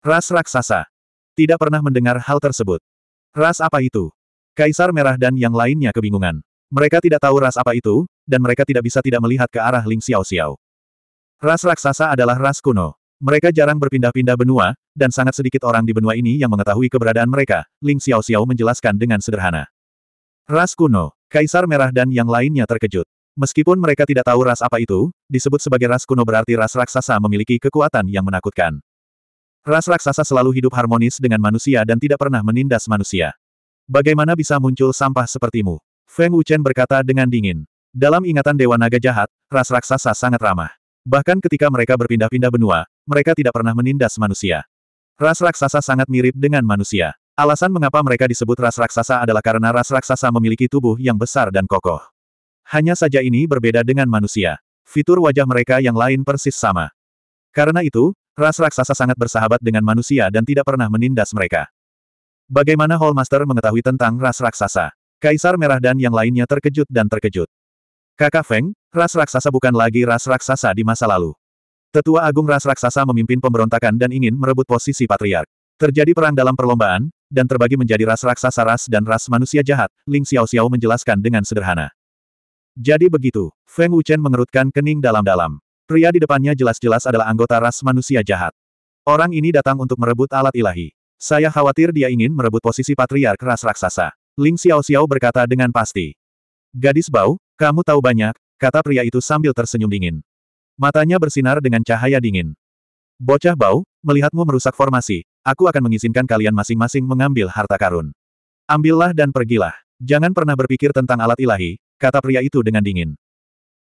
Ras raksasa. Tidak pernah mendengar hal tersebut. Ras apa itu? Kaisar Merah dan yang lainnya kebingungan. Mereka tidak tahu ras apa itu, dan mereka tidak bisa tidak melihat ke arah Ling Xiao Xiao. Ras raksasa adalah ras kuno. Mereka jarang berpindah-pindah benua, dan sangat sedikit orang di benua ini yang mengetahui keberadaan mereka, Ling Xiao Xiao menjelaskan dengan sederhana. Ras kuno, Kaisar Merah dan yang lainnya terkejut. Meskipun mereka tidak tahu ras apa itu, disebut sebagai ras kuno berarti ras raksasa memiliki kekuatan yang menakutkan. Ras raksasa selalu hidup harmonis dengan manusia dan tidak pernah menindas manusia. Bagaimana bisa muncul sampah sepertimu? Feng Wuchen berkata dengan dingin. Dalam ingatan Dewa Naga jahat, ras raksasa sangat ramah. Bahkan ketika mereka berpindah-pindah benua, mereka tidak pernah menindas manusia. Ras raksasa sangat mirip dengan manusia. Alasan mengapa mereka disebut ras raksasa adalah karena ras raksasa memiliki tubuh yang besar dan kokoh. Hanya saja ini berbeda dengan manusia. Fitur wajah mereka yang lain persis sama. Karena itu, Ras raksasa sangat bersahabat dengan manusia dan tidak pernah menindas mereka. Bagaimana Hallmaster mengetahui tentang ras raksasa? Kaisar Merah dan yang lainnya terkejut dan terkejut. Kakak Feng, ras raksasa bukan lagi ras raksasa di masa lalu. Tetua Agung ras raksasa memimpin pemberontakan dan ingin merebut posisi patriark. Terjadi perang dalam perlombaan, dan terbagi menjadi ras raksasa ras dan ras manusia jahat, Ling Xiao Xiao menjelaskan dengan sederhana. Jadi begitu, Feng Wuchen mengerutkan kening dalam-dalam. Pria di depannya jelas-jelas adalah anggota ras manusia jahat. Orang ini datang untuk merebut alat ilahi. Saya khawatir dia ingin merebut posisi patriark ras raksasa. Ling Xiao Xiao berkata dengan pasti. Gadis bau, kamu tahu banyak, kata pria itu sambil tersenyum dingin. Matanya bersinar dengan cahaya dingin. Bocah bau, melihatmu merusak formasi, aku akan mengizinkan kalian masing-masing mengambil harta karun. Ambillah dan pergilah. Jangan pernah berpikir tentang alat ilahi, kata pria itu dengan dingin.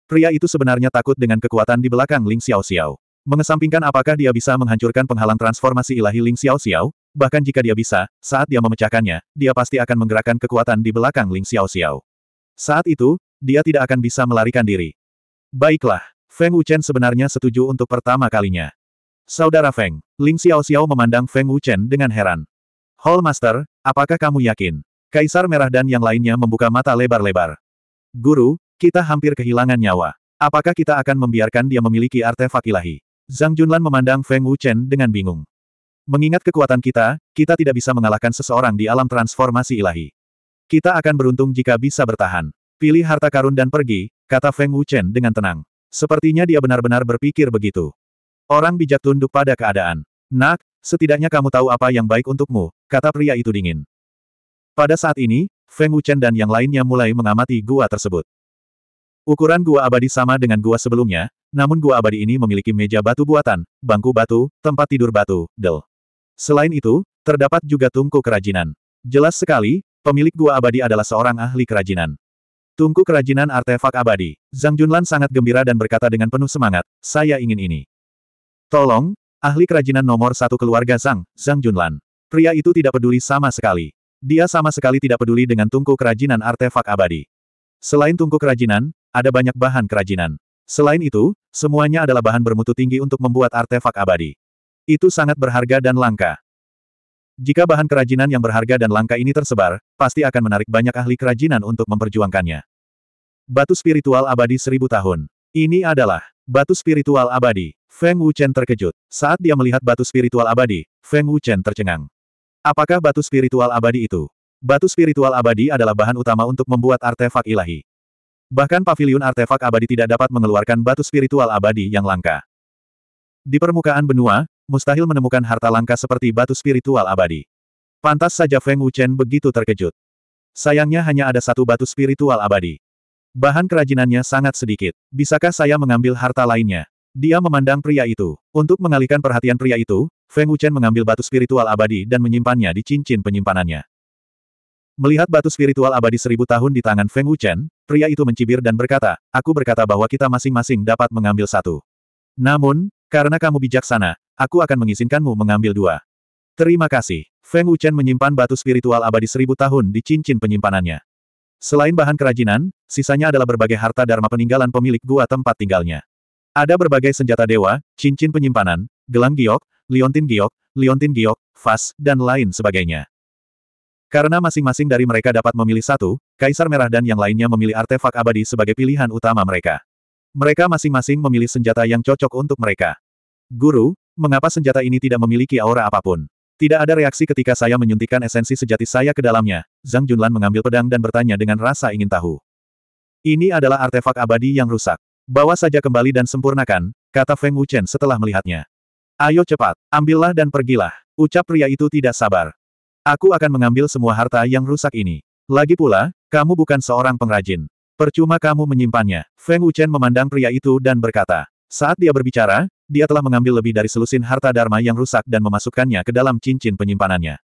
Pria itu sebenarnya takut dengan kekuatan di belakang Ling Xiao Xiao. Mengesampingkan apakah dia bisa menghancurkan penghalang transformasi ilahi Ling Xiao Xiao, bahkan jika dia bisa, saat dia memecahkannya, dia pasti akan menggerakkan kekuatan di belakang Ling Xiao Xiao. Saat itu, dia tidak akan bisa melarikan diri. Baiklah, Feng Wuchen sebenarnya setuju untuk pertama kalinya. Saudara Feng, Ling Xiao Xiao memandang Feng Wuchen dengan heran. Hall Master, apakah kamu yakin? Kaisar Merah dan yang lainnya membuka mata lebar-lebar. Guru, kita hampir kehilangan nyawa. Apakah kita akan membiarkan dia memiliki artefak ilahi? Zhang Junlan memandang Feng Wuchen dengan bingung. Mengingat kekuatan kita, kita tidak bisa mengalahkan seseorang di alam transformasi ilahi. Kita akan beruntung jika bisa bertahan. Pilih harta karun dan pergi, kata Feng Wuchen dengan tenang. Sepertinya dia benar-benar berpikir begitu. Orang bijak tunduk pada keadaan. Nak, setidaknya kamu tahu apa yang baik untukmu, kata pria itu dingin. Pada saat ini, Feng Wuchen dan yang lainnya mulai mengamati gua tersebut. Ukuran gua abadi sama dengan gua sebelumnya, namun gua abadi ini memiliki meja batu buatan, bangku batu, tempat tidur batu, del. Selain itu, terdapat juga tungku kerajinan. Jelas sekali, pemilik gua abadi adalah seorang ahli kerajinan. Tungku kerajinan artefak abadi. Zhang Junlan sangat gembira dan berkata dengan penuh semangat, saya ingin ini. Tolong, ahli kerajinan nomor satu keluarga Zhang, Zhang Junlan. Pria itu tidak peduli sama sekali. Dia sama sekali tidak peduli dengan tungku kerajinan artefak abadi. Selain tungku kerajinan, ada banyak bahan kerajinan. Selain itu, semuanya adalah bahan bermutu tinggi untuk membuat artefak abadi. Itu sangat berharga dan langka. Jika bahan kerajinan yang berharga dan langka ini tersebar, pasti akan menarik banyak ahli kerajinan untuk memperjuangkannya. Batu spiritual abadi seribu tahun. Ini adalah batu spiritual abadi. Feng Wuchen terkejut. Saat dia melihat batu spiritual abadi, Feng Wuchen tercengang. Apakah batu spiritual abadi itu? Batu spiritual abadi adalah bahan utama untuk membuat artefak ilahi. Bahkan pavilion artefak abadi tidak dapat mengeluarkan batu spiritual abadi yang langka. Di permukaan benua, mustahil menemukan harta langka seperti batu spiritual abadi. Pantas saja Feng Wuchen begitu terkejut. Sayangnya hanya ada satu batu spiritual abadi. Bahan kerajinannya sangat sedikit. Bisakah saya mengambil harta lainnya? Dia memandang pria itu. Untuk mengalihkan perhatian pria itu, Feng Wuchen mengambil batu spiritual abadi dan menyimpannya di cincin penyimpanannya. Melihat batu spiritual abadi seribu tahun di tangan Feng Wuchen, pria itu mencibir dan berkata, aku berkata bahwa kita masing-masing dapat mengambil satu. Namun, karena kamu bijaksana, aku akan mengizinkanmu mengambil dua. Terima kasih. Feng Wuchen menyimpan batu spiritual abadi seribu tahun di cincin penyimpanannya. Selain bahan kerajinan, sisanya adalah berbagai harta dharma peninggalan pemilik gua tempat tinggalnya. Ada berbagai senjata dewa, cincin penyimpanan, gelang giok, liontin giok, liontin giok, vas, dan lain sebagainya. Karena masing-masing dari mereka dapat memilih satu, Kaisar Merah dan yang lainnya memilih artefak abadi sebagai pilihan utama mereka. Mereka masing-masing memilih senjata yang cocok untuk mereka. Guru, mengapa senjata ini tidak memiliki aura apapun? Tidak ada reaksi ketika saya menyuntikkan esensi sejati saya ke dalamnya. Zhang Junlan mengambil pedang dan bertanya dengan rasa ingin tahu. Ini adalah artefak abadi yang rusak. Bawa saja kembali dan sempurnakan, kata Feng Wuchen setelah melihatnya. Ayo cepat, ambillah dan pergilah, ucap pria itu tidak sabar. Aku akan mengambil semua harta yang rusak ini. Lagi pula, kamu bukan seorang pengrajin. Percuma kamu menyimpannya. Feng Wuchen memandang pria itu dan berkata. Saat dia berbicara, dia telah mengambil lebih dari selusin harta Dharma yang rusak dan memasukkannya ke dalam cincin penyimpanannya.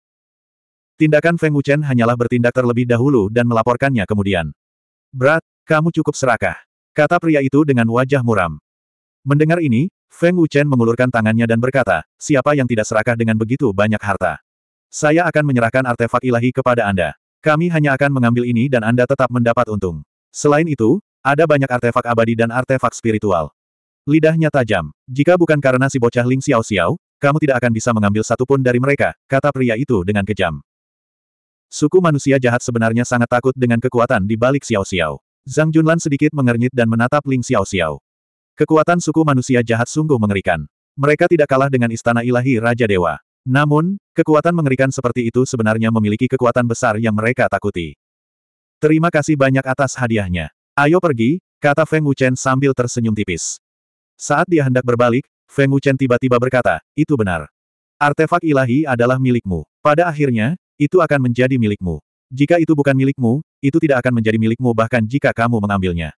Tindakan Feng Wuchen hanyalah bertindak terlebih dahulu dan melaporkannya kemudian. Berat, kamu cukup serakah. Kata pria itu dengan wajah muram. Mendengar ini, Feng Wuchen mengulurkan tangannya dan berkata, siapa yang tidak serakah dengan begitu banyak harta? Saya akan menyerahkan artefak ilahi kepada Anda. Kami hanya akan mengambil ini dan Anda tetap mendapat untung. Selain itu, ada banyak artefak abadi dan artefak spiritual. Lidahnya tajam. Jika bukan karena si bocah Ling Xiao Xiao, kamu tidak akan bisa mengambil satu pun dari mereka, kata pria itu dengan kejam. Suku manusia jahat sebenarnya sangat takut dengan kekuatan di balik Xiao Xiao. Zhang Junlan sedikit mengernyit dan menatap Ling Xiao Xiao. Kekuatan suku manusia jahat sungguh mengerikan. Mereka tidak kalah dengan istana ilahi Raja Dewa. Namun, kekuatan mengerikan seperti itu sebenarnya memiliki kekuatan besar yang mereka takuti. Terima kasih banyak atas hadiahnya. Ayo pergi, kata Feng Wuchen sambil tersenyum tipis. Saat dia hendak berbalik, Feng Wuchen tiba-tiba berkata, itu benar. Artefak ilahi adalah milikmu. Pada akhirnya, itu akan menjadi milikmu. Jika itu bukan milikmu, itu tidak akan menjadi milikmu bahkan jika kamu mengambilnya.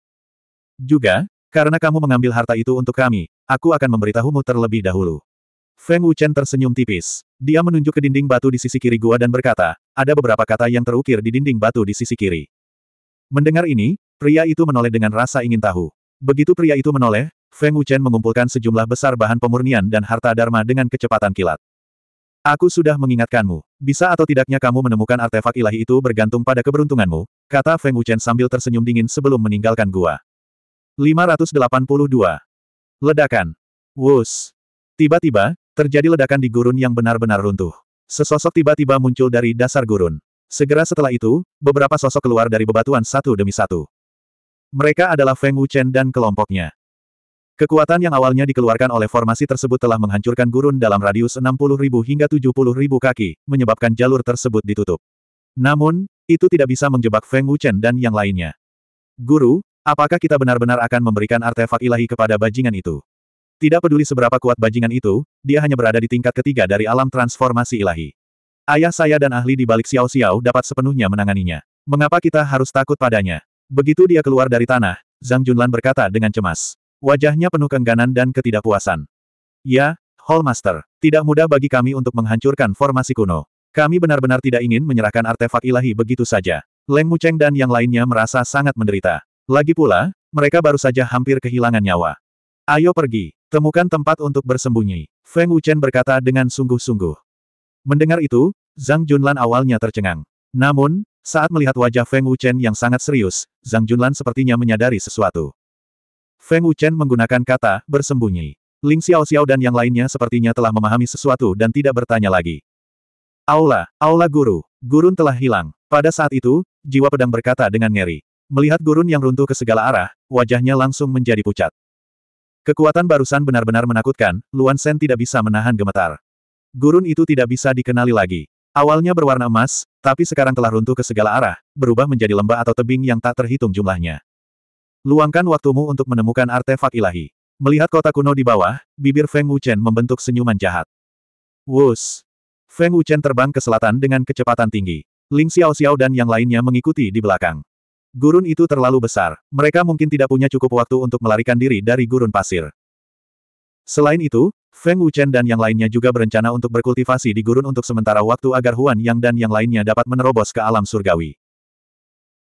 Juga, karena kamu mengambil harta itu untuk kami, aku akan memberitahumu terlebih dahulu. Feng Wuchen tersenyum tipis. Dia menunjuk ke dinding batu di sisi kiri gua dan berkata, ada beberapa kata yang terukir di dinding batu di sisi kiri. Mendengar ini, pria itu menoleh dengan rasa ingin tahu. Begitu pria itu menoleh, Feng Wuchen mengumpulkan sejumlah besar bahan pemurnian dan harta dharma dengan kecepatan kilat. Aku sudah mengingatkanmu, bisa atau tidaknya kamu menemukan artefak ilahi itu bergantung pada keberuntunganmu, kata Feng Wuchen sambil tersenyum dingin sebelum meninggalkan gua. 582. Ledakan. Wus. Tiba-tiba, Terjadi ledakan di gurun yang benar-benar runtuh. Sesosok tiba-tiba muncul dari dasar gurun. Segera setelah itu, beberapa sosok keluar dari bebatuan satu demi satu. Mereka adalah Feng Wuchen dan kelompoknya. Kekuatan yang awalnya dikeluarkan oleh formasi tersebut telah menghancurkan gurun dalam radius 60.000 hingga 70.000 kaki, menyebabkan jalur tersebut ditutup. Namun, itu tidak bisa menjebak Feng Wuchen dan yang lainnya. Guru, apakah kita benar-benar akan memberikan artefak ilahi kepada bajingan itu? Tidak peduli seberapa kuat bajingan itu, dia hanya berada di tingkat ketiga dari alam transformasi ilahi. Ayah saya dan ahli di balik Xiao Xiao dapat sepenuhnya menanganinya. Mengapa kita harus takut padanya? Begitu dia keluar dari tanah, Zhang Junlan berkata dengan cemas. Wajahnya penuh keengganan dan ketidakpuasan. Ya, Hallmaster, tidak mudah bagi kami untuk menghancurkan formasi kuno. Kami benar-benar tidak ingin menyerahkan artefak ilahi begitu saja. Leng Mucheng dan yang lainnya merasa sangat menderita. Lagi pula, mereka baru saja hampir kehilangan nyawa. Ayo pergi. Temukan tempat untuk bersembunyi. Feng Wuchen berkata dengan sungguh-sungguh. Mendengar itu, Zhang Junlan awalnya tercengang. Namun, saat melihat wajah Feng Wuchen yang sangat serius, Zhang Junlan sepertinya menyadari sesuatu. Feng Wuchen menggunakan kata, bersembunyi. Ling Xiao Xiao dan yang lainnya sepertinya telah memahami sesuatu dan tidak bertanya lagi. Aula, Aula Guru, Gurun telah hilang. Pada saat itu, jiwa pedang berkata dengan ngeri. Melihat gurun yang runtuh ke segala arah, wajahnya langsung menjadi pucat. Kekuatan barusan benar-benar menakutkan, Luan Sen tidak bisa menahan gemetar. Gurun itu tidak bisa dikenali lagi. Awalnya berwarna emas, tapi sekarang telah runtuh ke segala arah, berubah menjadi lembah atau tebing yang tak terhitung jumlahnya. Luangkan waktumu untuk menemukan artefak ilahi. Melihat kota kuno di bawah, bibir Feng Wuchen membentuk senyuman jahat. Wus! Feng Wuchen terbang ke selatan dengan kecepatan tinggi. Ling Xiao Xiao dan yang lainnya mengikuti di belakang. Gurun itu terlalu besar, mereka mungkin tidak punya cukup waktu untuk melarikan diri dari gurun pasir. Selain itu, Feng Wuchen dan yang lainnya juga berencana untuk berkultivasi di gurun untuk sementara waktu agar Huan Yang dan yang lainnya dapat menerobos ke alam surgawi.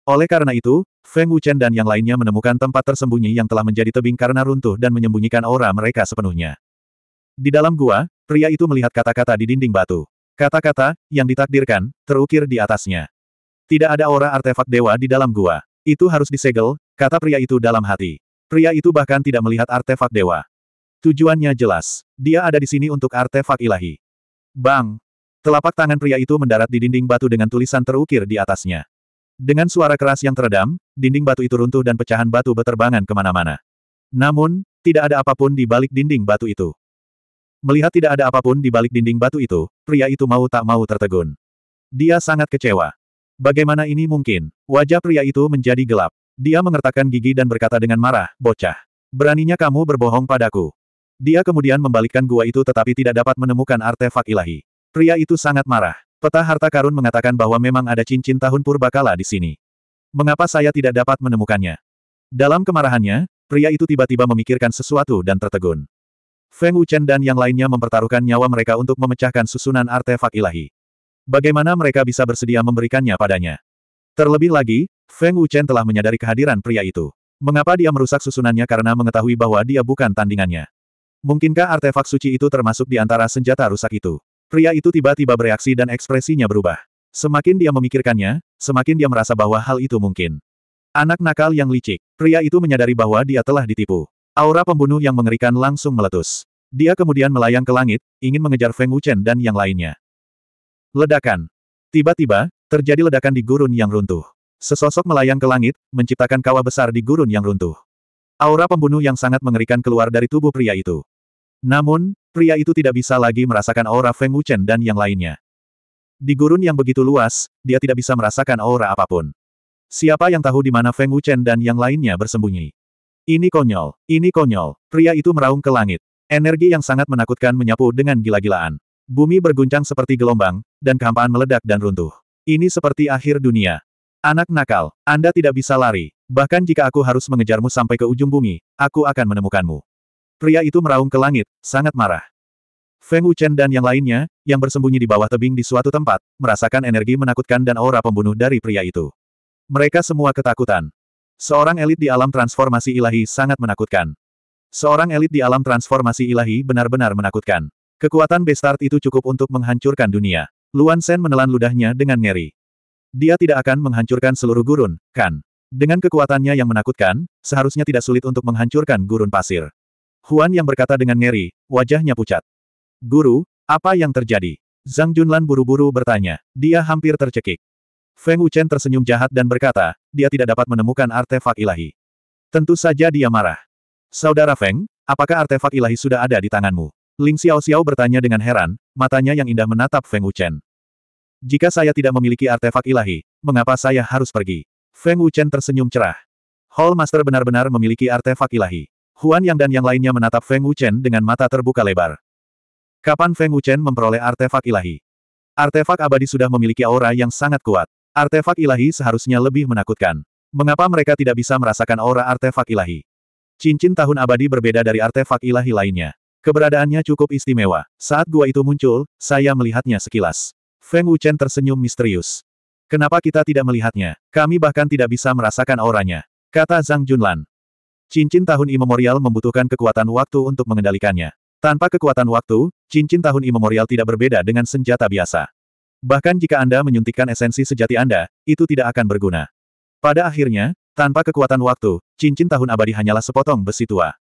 Oleh karena itu, Feng Wuchen dan yang lainnya menemukan tempat tersembunyi yang telah menjadi tebing karena runtuh dan menyembunyikan aura mereka sepenuhnya. Di dalam gua, pria itu melihat kata-kata di dinding batu. Kata-kata, yang ditakdirkan, terukir di atasnya. Tidak ada aura artefak dewa di dalam gua. Itu harus disegel, kata pria itu dalam hati. Pria itu bahkan tidak melihat artefak dewa. Tujuannya jelas. Dia ada di sini untuk artefak ilahi. Bang! Telapak tangan pria itu mendarat di dinding batu dengan tulisan terukir di atasnya. Dengan suara keras yang teredam, dinding batu itu runtuh dan pecahan batu beterbangan kemana-mana. Namun, tidak ada apapun di balik dinding batu itu. Melihat tidak ada apapun di balik dinding batu itu, pria itu mau tak mau tertegun. Dia sangat kecewa. Bagaimana ini mungkin? Wajah pria itu menjadi gelap. Dia mengertakkan gigi dan berkata dengan marah, bocah. Beraninya kamu berbohong padaku. Dia kemudian membalikkan gua itu tetapi tidak dapat menemukan artefak ilahi. Pria itu sangat marah. Peta harta karun mengatakan bahwa memang ada cincin tahun purbakala di sini. Mengapa saya tidak dapat menemukannya? Dalam kemarahannya, pria itu tiba-tiba memikirkan sesuatu dan tertegun. Feng Wuchen dan yang lainnya mempertaruhkan nyawa mereka untuk memecahkan susunan artefak ilahi. Bagaimana mereka bisa bersedia memberikannya padanya? Terlebih lagi, Feng Wuchen telah menyadari kehadiran pria itu. Mengapa dia merusak susunannya karena mengetahui bahwa dia bukan tandingannya? Mungkinkah artefak suci itu termasuk di antara senjata rusak itu? Pria itu tiba-tiba bereaksi dan ekspresinya berubah. Semakin dia memikirkannya, semakin dia merasa bahwa hal itu mungkin. Anak nakal yang licik, pria itu menyadari bahwa dia telah ditipu. Aura pembunuh yang mengerikan langsung meletus. Dia kemudian melayang ke langit, ingin mengejar Feng Wuchen dan yang lainnya. Ledakan. Tiba-tiba, terjadi ledakan di gurun yang runtuh. Sesosok melayang ke langit, menciptakan kawah besar di gurun yang runtuh. Aura pembunuh yang sangat mengerikan keluar dari tubuh pria itu. Namun, pria itu tidak bisa lagi merasakan aura Feng Wuchen dan yang lainnya. Di gurun yang begitu luas, dia tidak bisa merasakan aura apapun. Siapa yang tahu di mana Feng Wuchen dan yang lainnya bersembunyi? Ini konyol, ini konyol. Pria itu meraung ke langit. Energi yang sangat menakutkan menyapu dengan gila-gilaan. Bumi berguncang seperti gelombang, dan kehampaan meledak dan runtuh. Ini seperti akhir dunia. Anak nakal, Anda tidak bisa lari. Bahkan jika aku harus mengejarmu sampai ke ujung bumi, aku akan menemukanmu. Pria itu meraung ke langit, sangat marah. Feng Wuchen dan yang lainnya, yang bersembunyi di bawah tebing di suatu tempat, merasakan energi menakutkan dan aura pembunuh dari pria itu. Mereka semua ketakutan. Seorang elit di alam transformasi ilahi sangat menakutkan. Seorang elit di alam transformasi ilahi benar-benar menakutkan. Kekuatan Bestart itu cukup untuk menghancurkan dunia. Luan Sen menelan ludahnya dengan ngeri. Dia tidak akan menghancurkan seluruh gurun, kan? Dengan kekuatannya yang menakutkan, seharusnya tidak sulit untuk menghancurkan gurun pasir. Huan yang berkata dengan ngeri, wajahnya pucat. Guru, apa yang terjadi? Zhang Junlan buru-buru bertanya. Dia hampir tercekik. Feng Wuchen tersenyum jahat dan berkata, dia tidak dapat menemukan artefak ilahi. Tentu saja dia marah. Saudara Feng, apakah artefak ilahi sudah ada di tanganmu? Ling Xiao bertanya dengan heran, matanya yang indah menatap Feng Wuchen. Jika saya tidak memiliki artefak ilahi, mengapa saya harus pergi? Feng Wuchen tersenyum cerah. Hall Master benar-benar memiliki artefak ilahi. Huan Yang dan yang lainnya menatap Feng Wuchen dengan mata terbuka lebar. Kapan Feng Wuchen memperoleh artefak ilahi? Artefak abadi sudah memiliki aura yang sangat kuat. Artefak ilahi seharusnya lebih menakutkan. Mengapa mereka tidak bisa merasakan aura artefak ilahi? Cincin tahun abadi berbeda dari artefak ilahi lainnya. Keberadaannya cukup istimewa. Saat gua itu muncul, saya melihatnya sekilas. Feng Wuchen tersenyum misterius. Kenapa kita tidak melihatnya? Kami bahkan tidak bisa merasakan auranya. Kata Zhang Junlan. Cincin tahun imemorial membutuhkan kekuatan waktu untuk mengendalikannya. Tanpa kekuatan waktu, cincin tahun imemorial tidak berbeda dengan senjata biasa. Bahkan jika Anda menyuntikkan esensi sejati Anda, itu tidak akan berguna. Pada akhirnya, tanpa kekuatan waktu, cincin tahun abadi hanyalah sepotong besi tua.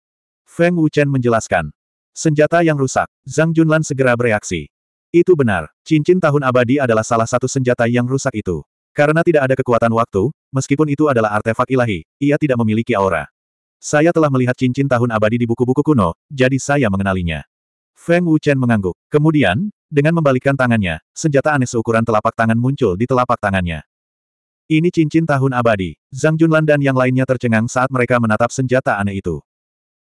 Feng Wuchen menjelaskan. Senjata yang rusak, Zhang Junlan segera bereaksi. Itu benar, cincin tahun abadi adalah salah satu senjata yang rusak itu. Karena tidak ada kekuatan waktu, meskipun itu adalah artefak ilahi, ia tidak memiliki aura. Saya telah melihat cincin tahun abadi di buku-buku kuno, jadi saya mengenalinya. Feng Wuchen mengangguk. Kemudian, dengan membalikkan tangannya, senjata aneh seukuran telapak tangan muncul di telapak tangannya. Ini cincin tahun abadi. Zhang Junlan dan yang lainnya tercengang saat mereka menatap senjata aneh itu.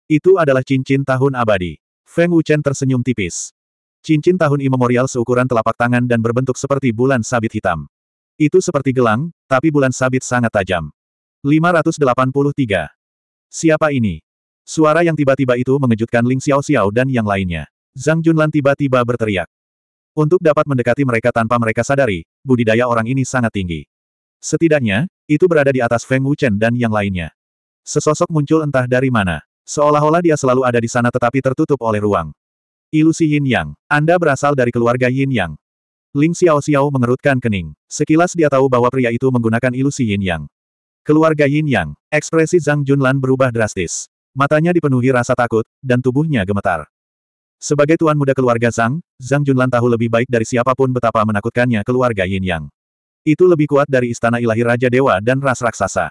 Itu adalah cincin tahun abadi. Feng Wuchen tersenyum tipis. Cincin tahun imemorial seukuran telapak tangan dan berbentuk seperti bulan sabit hitam. Itu seperti gelang, tapi bulan sabit sangat tajam. 583. Siapa ini? Suara yang tiba-tiba itu mengejutkan Ling Xiao Xiao dan yang lainnya. Zhang Junlan tiba-tiba berteriak. Untuk dapat mendekati mereka tanpa mereka sadari, budidaya orang ini sangat tinggi. Setidaknya, itu berada di atas Feng Wuchen dan yang lainnya. Sesosok muncul entah dari mana. Seolah-olah dia selalu ada di sana tetapi tertutup oleh ruang. Ilusi Yin Yang. Anda berasal dari keluarga Yin Yang. Ling Xiao Xiao mengerutkan kening. Sekilas dia tahu bahwa pria itu menggunakan ilusi Yin Yang. Keluarga Yin Yang, ekspresi Zhang Junlan berubah drastis. Matanya dipenuhi rasa takut, dan tubuhnya gemetar. Sebagai tuan muda keluarga Zhang, Zhang Junlan tahu lebih baik dari siapapun betapa menakutkannya keluarga Yin Yang. Itu lebih kuat dari istana ilahi Raja Dewa dan Ras Raksasa.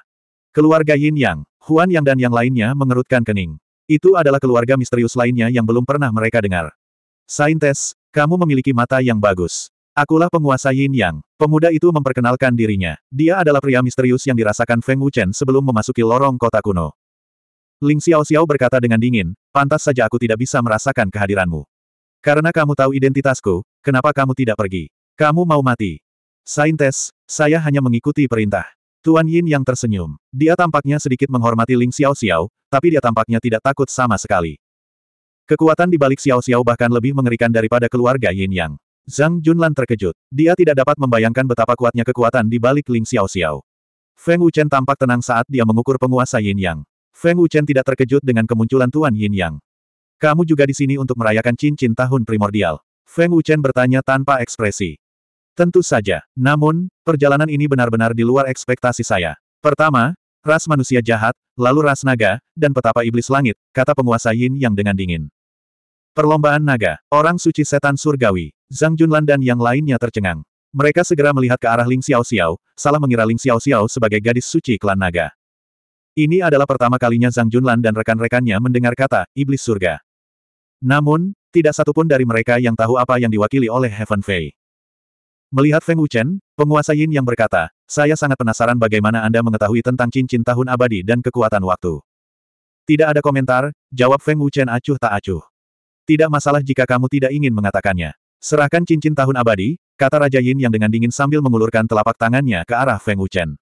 Keluarga Yin Yang, Huan Yang dan yang lainnya mengerutkan kening. Itu adalah keluarga misterius lainnya yang belum pernah mereka dengar. Saintes, kamu memiliki mata yang bagus. Akulah penguasa Yin Yang. Pemuda itu memperkenalkan dirinya. Dia adalah pria misterius yang dirasakan Feng Wuchen sebelum memasuki lorong kota kuno. Ling Xiao Xiao berkata dengan dingin, pantas saja aku tidak bisa merasakan kehadiranmu. Karena kamu tahu identitasku, kenapa kamu tidak pergi? Kamu mau mati. Saintes, saya hanya mengikuti perintah. Tuan Yin yang tersenyum. Dia tampaknya sedikit menghormati Ling Xiao Xiao, tapi dia tampaknya tidak takut sama sekali. Kekuatan di balik Xiao Xiao bahkan lebih mengerikan daripada keluarga Yin Yang. Zhang Junlan terkejut. Dia tidak dapat membayangkan betapa kuatnya kekuatan di balik Ling Xiao Xiao. Feng Wuchen tampak tenang saat dia mengukur penguasa Yin Yang. Feng Wuchen tidak terkejut dengan kemunculan Tuan Yin Yang. Kamu juga di sini untuk merayakan cincin tahun primordial. Feng Wuchen bertanya tanpa ekspresi. Tentu saja. Namun, perjalanan ini benar-benar di luar ekspektasi saya. Pertama, ras manusia jahat, lalu ras naga, dan petapa iblis langit, kata penguasa Yin yang dengan dingin. Perlombaan naga, orang suci setan surgawi, Zhang Junlan dan yang lainnya tercengang. Mereka segera melihat ke arah Ling Xiao Xiao, salah mengira Ling Xiao Xiao sebagai gadis suci klan naga. Ini adalah pertama kalinya Zhang Junlan dan rekan-rekannya mendengar kata, iblis surga. Namun, tidak satupun dari mereka yang tahu apa yang diwakili oleh Heaven Fei. Melihat Feng Wuchen, penguasa Yin yang berkata, saya sangat penasaran bagaimana Anda mengetahui tentang cincin tahun abadi dan kekuatan waktu. Tidak ada komentar, jawab Feng Wuchen acuh tak acuh. Tidak masalah jika kamu tidak ingin mengatakannya. Serahkan cincin tahun abadi, kata Raja Yin yang dengan dingin sambil mengulurkan telapak tangannya ke arah Feng Wuchen.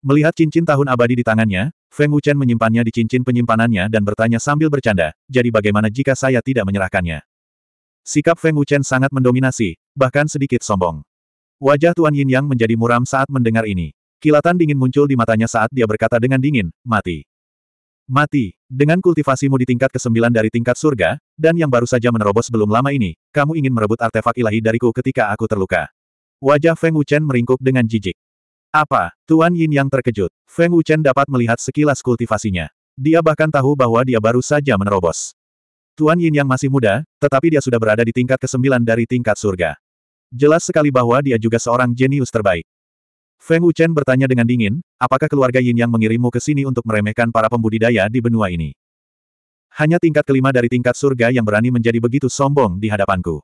Melihat cincin tahun abadi di tangannya, Feng Wuchen menyimpannya di cincin penyimpanannya dan bertanya sambil bercanda, jadi bagaimana jika saya tidak menyerahkannya? Sikap Feng Wuchen sangat mendominasi, bahkan sedikit sombong. Wajah Tuan Yin Yang menjadi muram saat mendengar ini. Kilatan dingin muncul di matanya saat dia berkata dengan dingin, mati. Mati, dengan kultivasimu di tingkat ke-9 dari tingkat surga, dan yang baru saja menerobos belum lama ini, kamu ingin merebut artefak ilahi dariku ketika aku terluka. Wajah Feng Wuchen meringkuk dengan jijik. Apa? Tuan Yin yang terkejut. Feng Wuchen dapat melihat sekilas kultivasinya. Dia bahkan tahu bahwa dia baru saja menerobos. Tuan Yin yang masih muda, tetapi dia sudah berada di tingkat ke-9 dari tingkat surga. Jelas sekali bahwa dia juga seorang jenius terbaik. Feng Wuchen bertanya dengan dingin, apakah keluarga Yin yang mengirimmu ke sini untuk meremehkan para pembudidaya di benua ini? Hanya tingkat kelima dari tingkat surga yang berani menjadi begitu sombong di hadapanku.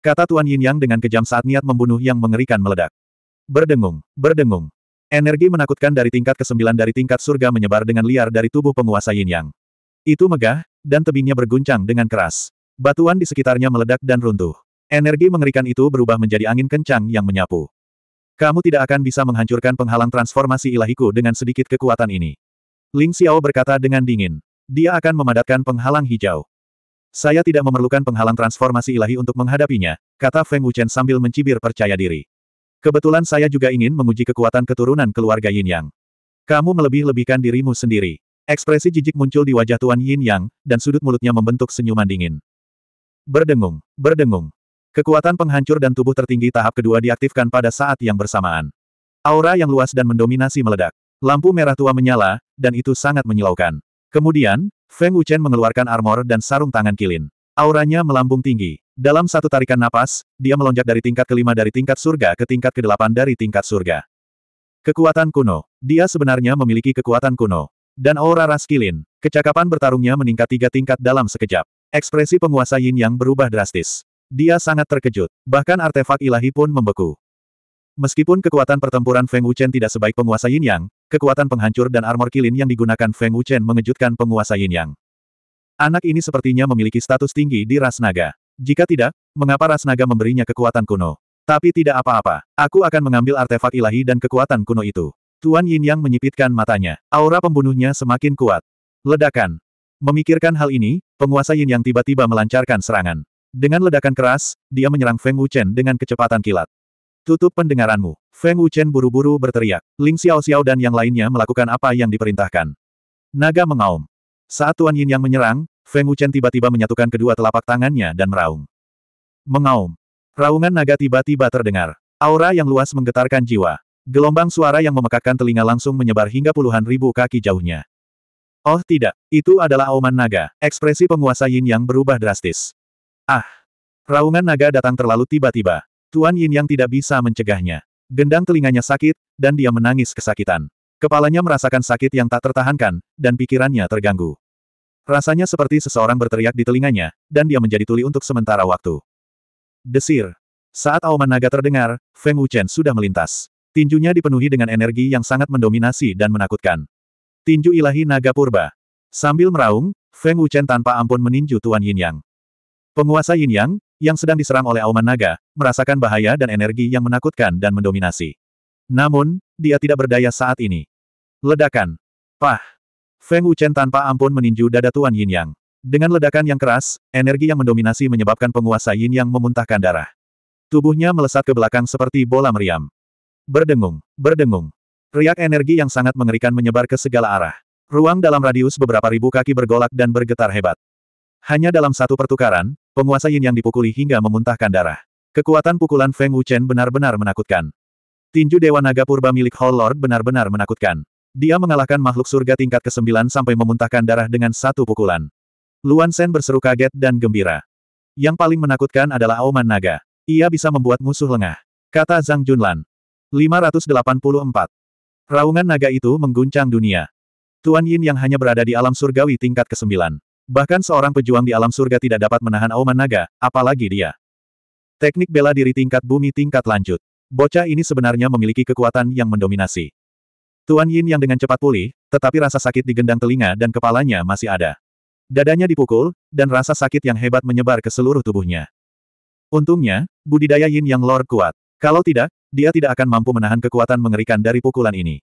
Kata Tuan Yin Yang dengan kejam saat niat membunuh yang mengerikan meledak. Berdengung, berdengung. Energi menakutkan dari tingkat ke-9 dari tingkat surga menyebar dengan liar dari tubuh penguasa Yin Yang. Itu megah, dan tebingnya berguncang dengan keras. Batuan di sekitarnya meledak dan runtuh. Energi mengerikan itu berubah menjadi angin kencang yang menyapu. Kamu tidak akan bisa menghancurkan penghalang transformasi ilahiku dengan sedikit kekuatan ini. Ling Xiao berkata dengan dingin. Dia akan memadatkan penghalang hijau. Saya tidak memerlukan penghalang transformasi ilahi untuk menghadapinya, kata Feng Wuchen sambil mencibir percaya diri. Kebetulan saya juga ingin menguji kekuatan keturunan keluarga Yin Yang. Kamu melebih-lebihkan dirimu sendiri. Ekspresi jijik muncul di wajah Tuan Yin Yang, dan sudut mulutnya membentuk senyuman dingin. Berdengung, berdengung. Kekuatan penghancur dan tubuh tertinggi tahap kedua diaktifkan pada saat yang bersamaan. Aura yang luas dan mendominasi meledak. Lampu merah tua menyala, dan itu sangat menyilaukan. Kemudian, Feng Wuchen mengeluarkan armor dan sarung tangan kilin. Auranya melambung tinggi. Dalam satu tarikan napas, dia melonjak dari tingkat kelima dari tingkat surga ke tingkat kedelapan dari tingkat surga. Kekuatan kuno. Dia sebenarnya memiliki kekuatan kuno dan aura Raskilin. Kecakapan bertarungnya meningkat tiga tingkat dalam sekejap. Ekspresi penguasa Yin Yang berubah drastis. Dia sangat terkejut, bahkan artefak ilahi pun membeku. Meskipun kekuatan pertempuran Feng Wuchen tidak sebaik penguasa Yin Yang, kekuatan penghancur dan armor kilin yang digunakan Feng Wuchen mengejutkan penguasa Yin Yang. Anak ini sepertinya memiliki status tinggi di ras naga. Jika tidak, mengapa ras naga memberinya kekuatan kuno? Tapi tidak apa-apa, aku akan mengambil artefak ilahi dan kekuatan kuno itu. Tuan Yin Yang menyipitkan matanya. Aura pembunuhnya semakin kuat. Ledakan. Memikirkan hal ini, penguasa Yin Yang tiba-tiba melancarkan serangan. Dengan ledakan keras, dia menyerang Feng Wuchen dengan kecepatan kilat. Tutup pendengaranmu. Feng Wuchen buru-buru berteriak. Ling Xiao Xiao dan yang lainnya melakukan apa yang diperintahkan. Naga mengaum. Saat Tuan Yin Yang menyerang, Feng Wuchen tiba-tiba menyatukan kedua telapak tangannya dan meraung. Mengaum. Raungan naga tiba-tiba terdengar. Aura yang luas menggetarkan jiwa. Gelombang suara yang memekakkan telinga langsung menyebar hingga puluhan ribu kaki jauhnya. Oh tidak, itu adalah auman naga, ekspresi penguasa Yin yang berubah drastis. Ah! Raungan naga datang terlalu tiba-tiba. Tuan Yin yang tidak bisa mencegahnya. Gendang telinganya sakit, dan dia menangis kesakitan. Kepalanya merasakan sakit yang tak tertahankan, dan pikirannya terganggu. Rasanya seperti seseorang berteriak di telinganya, dan dia menjadi tuli untuk sementara waktu. Desir. Saat auman naga terdengar, Feng Wuchen sudah melintas. Tinjunya dipenuhi dengan energi yang sangat mendominasi dan menakutkan. Tinju ilahi naga purba. Sambil meraung, Feng Wuchen tanpa ampun meninju Tuan Yin Yang. Penguasa Yin Yang, yang sedang diserang oleh auman naga, merasakan bahaya dan energi yang menakutkan dan mendominasi. Namun, dia tidak berdaya saat ini. Ledakan. Pah. Feng Wuchen tanpa ampun meninju dada Tuan Yin Yang. Dengan ledakan yang keras, energi yang mendominasi menyebabkan penguasa Yin Yang memuntahkan darah. Tubuhnya melesat ke belakang seperti bola meriam. Berdengung, berdengung. Riak energi yang sangat mengerikan menyebar ke segala arah. Ruang dalam radius beberapa ribu kaki bergolak dan bergetar hebat. Hanya dalam satu pertukaran, penguasa Yin yang dipukuli hingga memuntahkan darah. Kekuatan pukulan Feng Wuchen benar-benar menakutkan. Tinju Dewa Naga Purba milik Hall Lord benar-benar menakutkan. Dia mengalahkan makhluk surga tingkat ke-9 sampai memuntahkan darah dengan satu pukulan. Luan Sen berseru kaget dan gembira. Yang paling menakutkan adalah auman naga. Ia bisa membuat musuh lengah. Kata Zhang Junlan. 584. Raungan naga itu mengguncang dunia. Tuan Yin yang hanya berada di alam surgawi tingkat ke-9. Bahkan seorang pejuang di alam surga tidak dapat menahan auman naga, apalagi dia. Teknik bela diri tingkat bumi tingkat lanjut. Bocah ini sebenarnya memiliki kekuatan yang mendominasi. Tuan Yin yang dengan cepat pulih, tetapi rasa sakit di gendang telinga dan kepalanya masih ada. Dadanya dipukul, dan rasa sakit yang hebat menyebar ke seluruh tubuhnya. Untungnya, budidaya Yin yang lor kuat. Kalau tidak, dia tidak akan mampu menahan kekuatan mengerikan dari pukulan ini.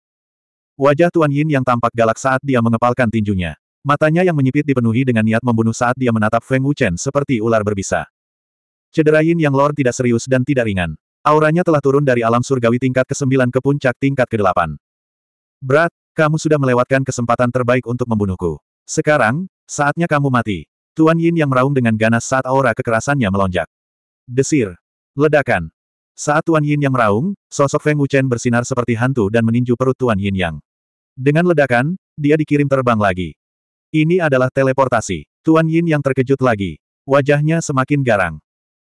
Wajah Tuan Yin yang tampak galak saat dia mengepalkan tinjunya. Matanya yang menyipit dipenuhi dengan niat membunuh saat dia menatap Feng Wuchen seperti ular berbisa. Cedera Yin yang Lor tidak serius dan tidak ringan. Auranya telah turun dari alam surgawi tingkat ke-9 ke puncak tingkat ke-8. Berat, kamu sudah melewatkan kesempatan terbaik untuk membunuhku. Sekarang, saatnya kamu mati. Tuan Yin yang meraung dengan ganas saat aura kekerasannya melonjak. Desir. Ledakan. Saat Tuan Yin Yang meraung, sosok Feng Wuchen bersinar seperti hantu dan meninju perut Tuan Yin Yang. Dengan ledakan, dia dikirim terbang lagi. Ini adalah teleportasi. Tuan Yin Yang terkejut lagi. Wajahnya semakin garang.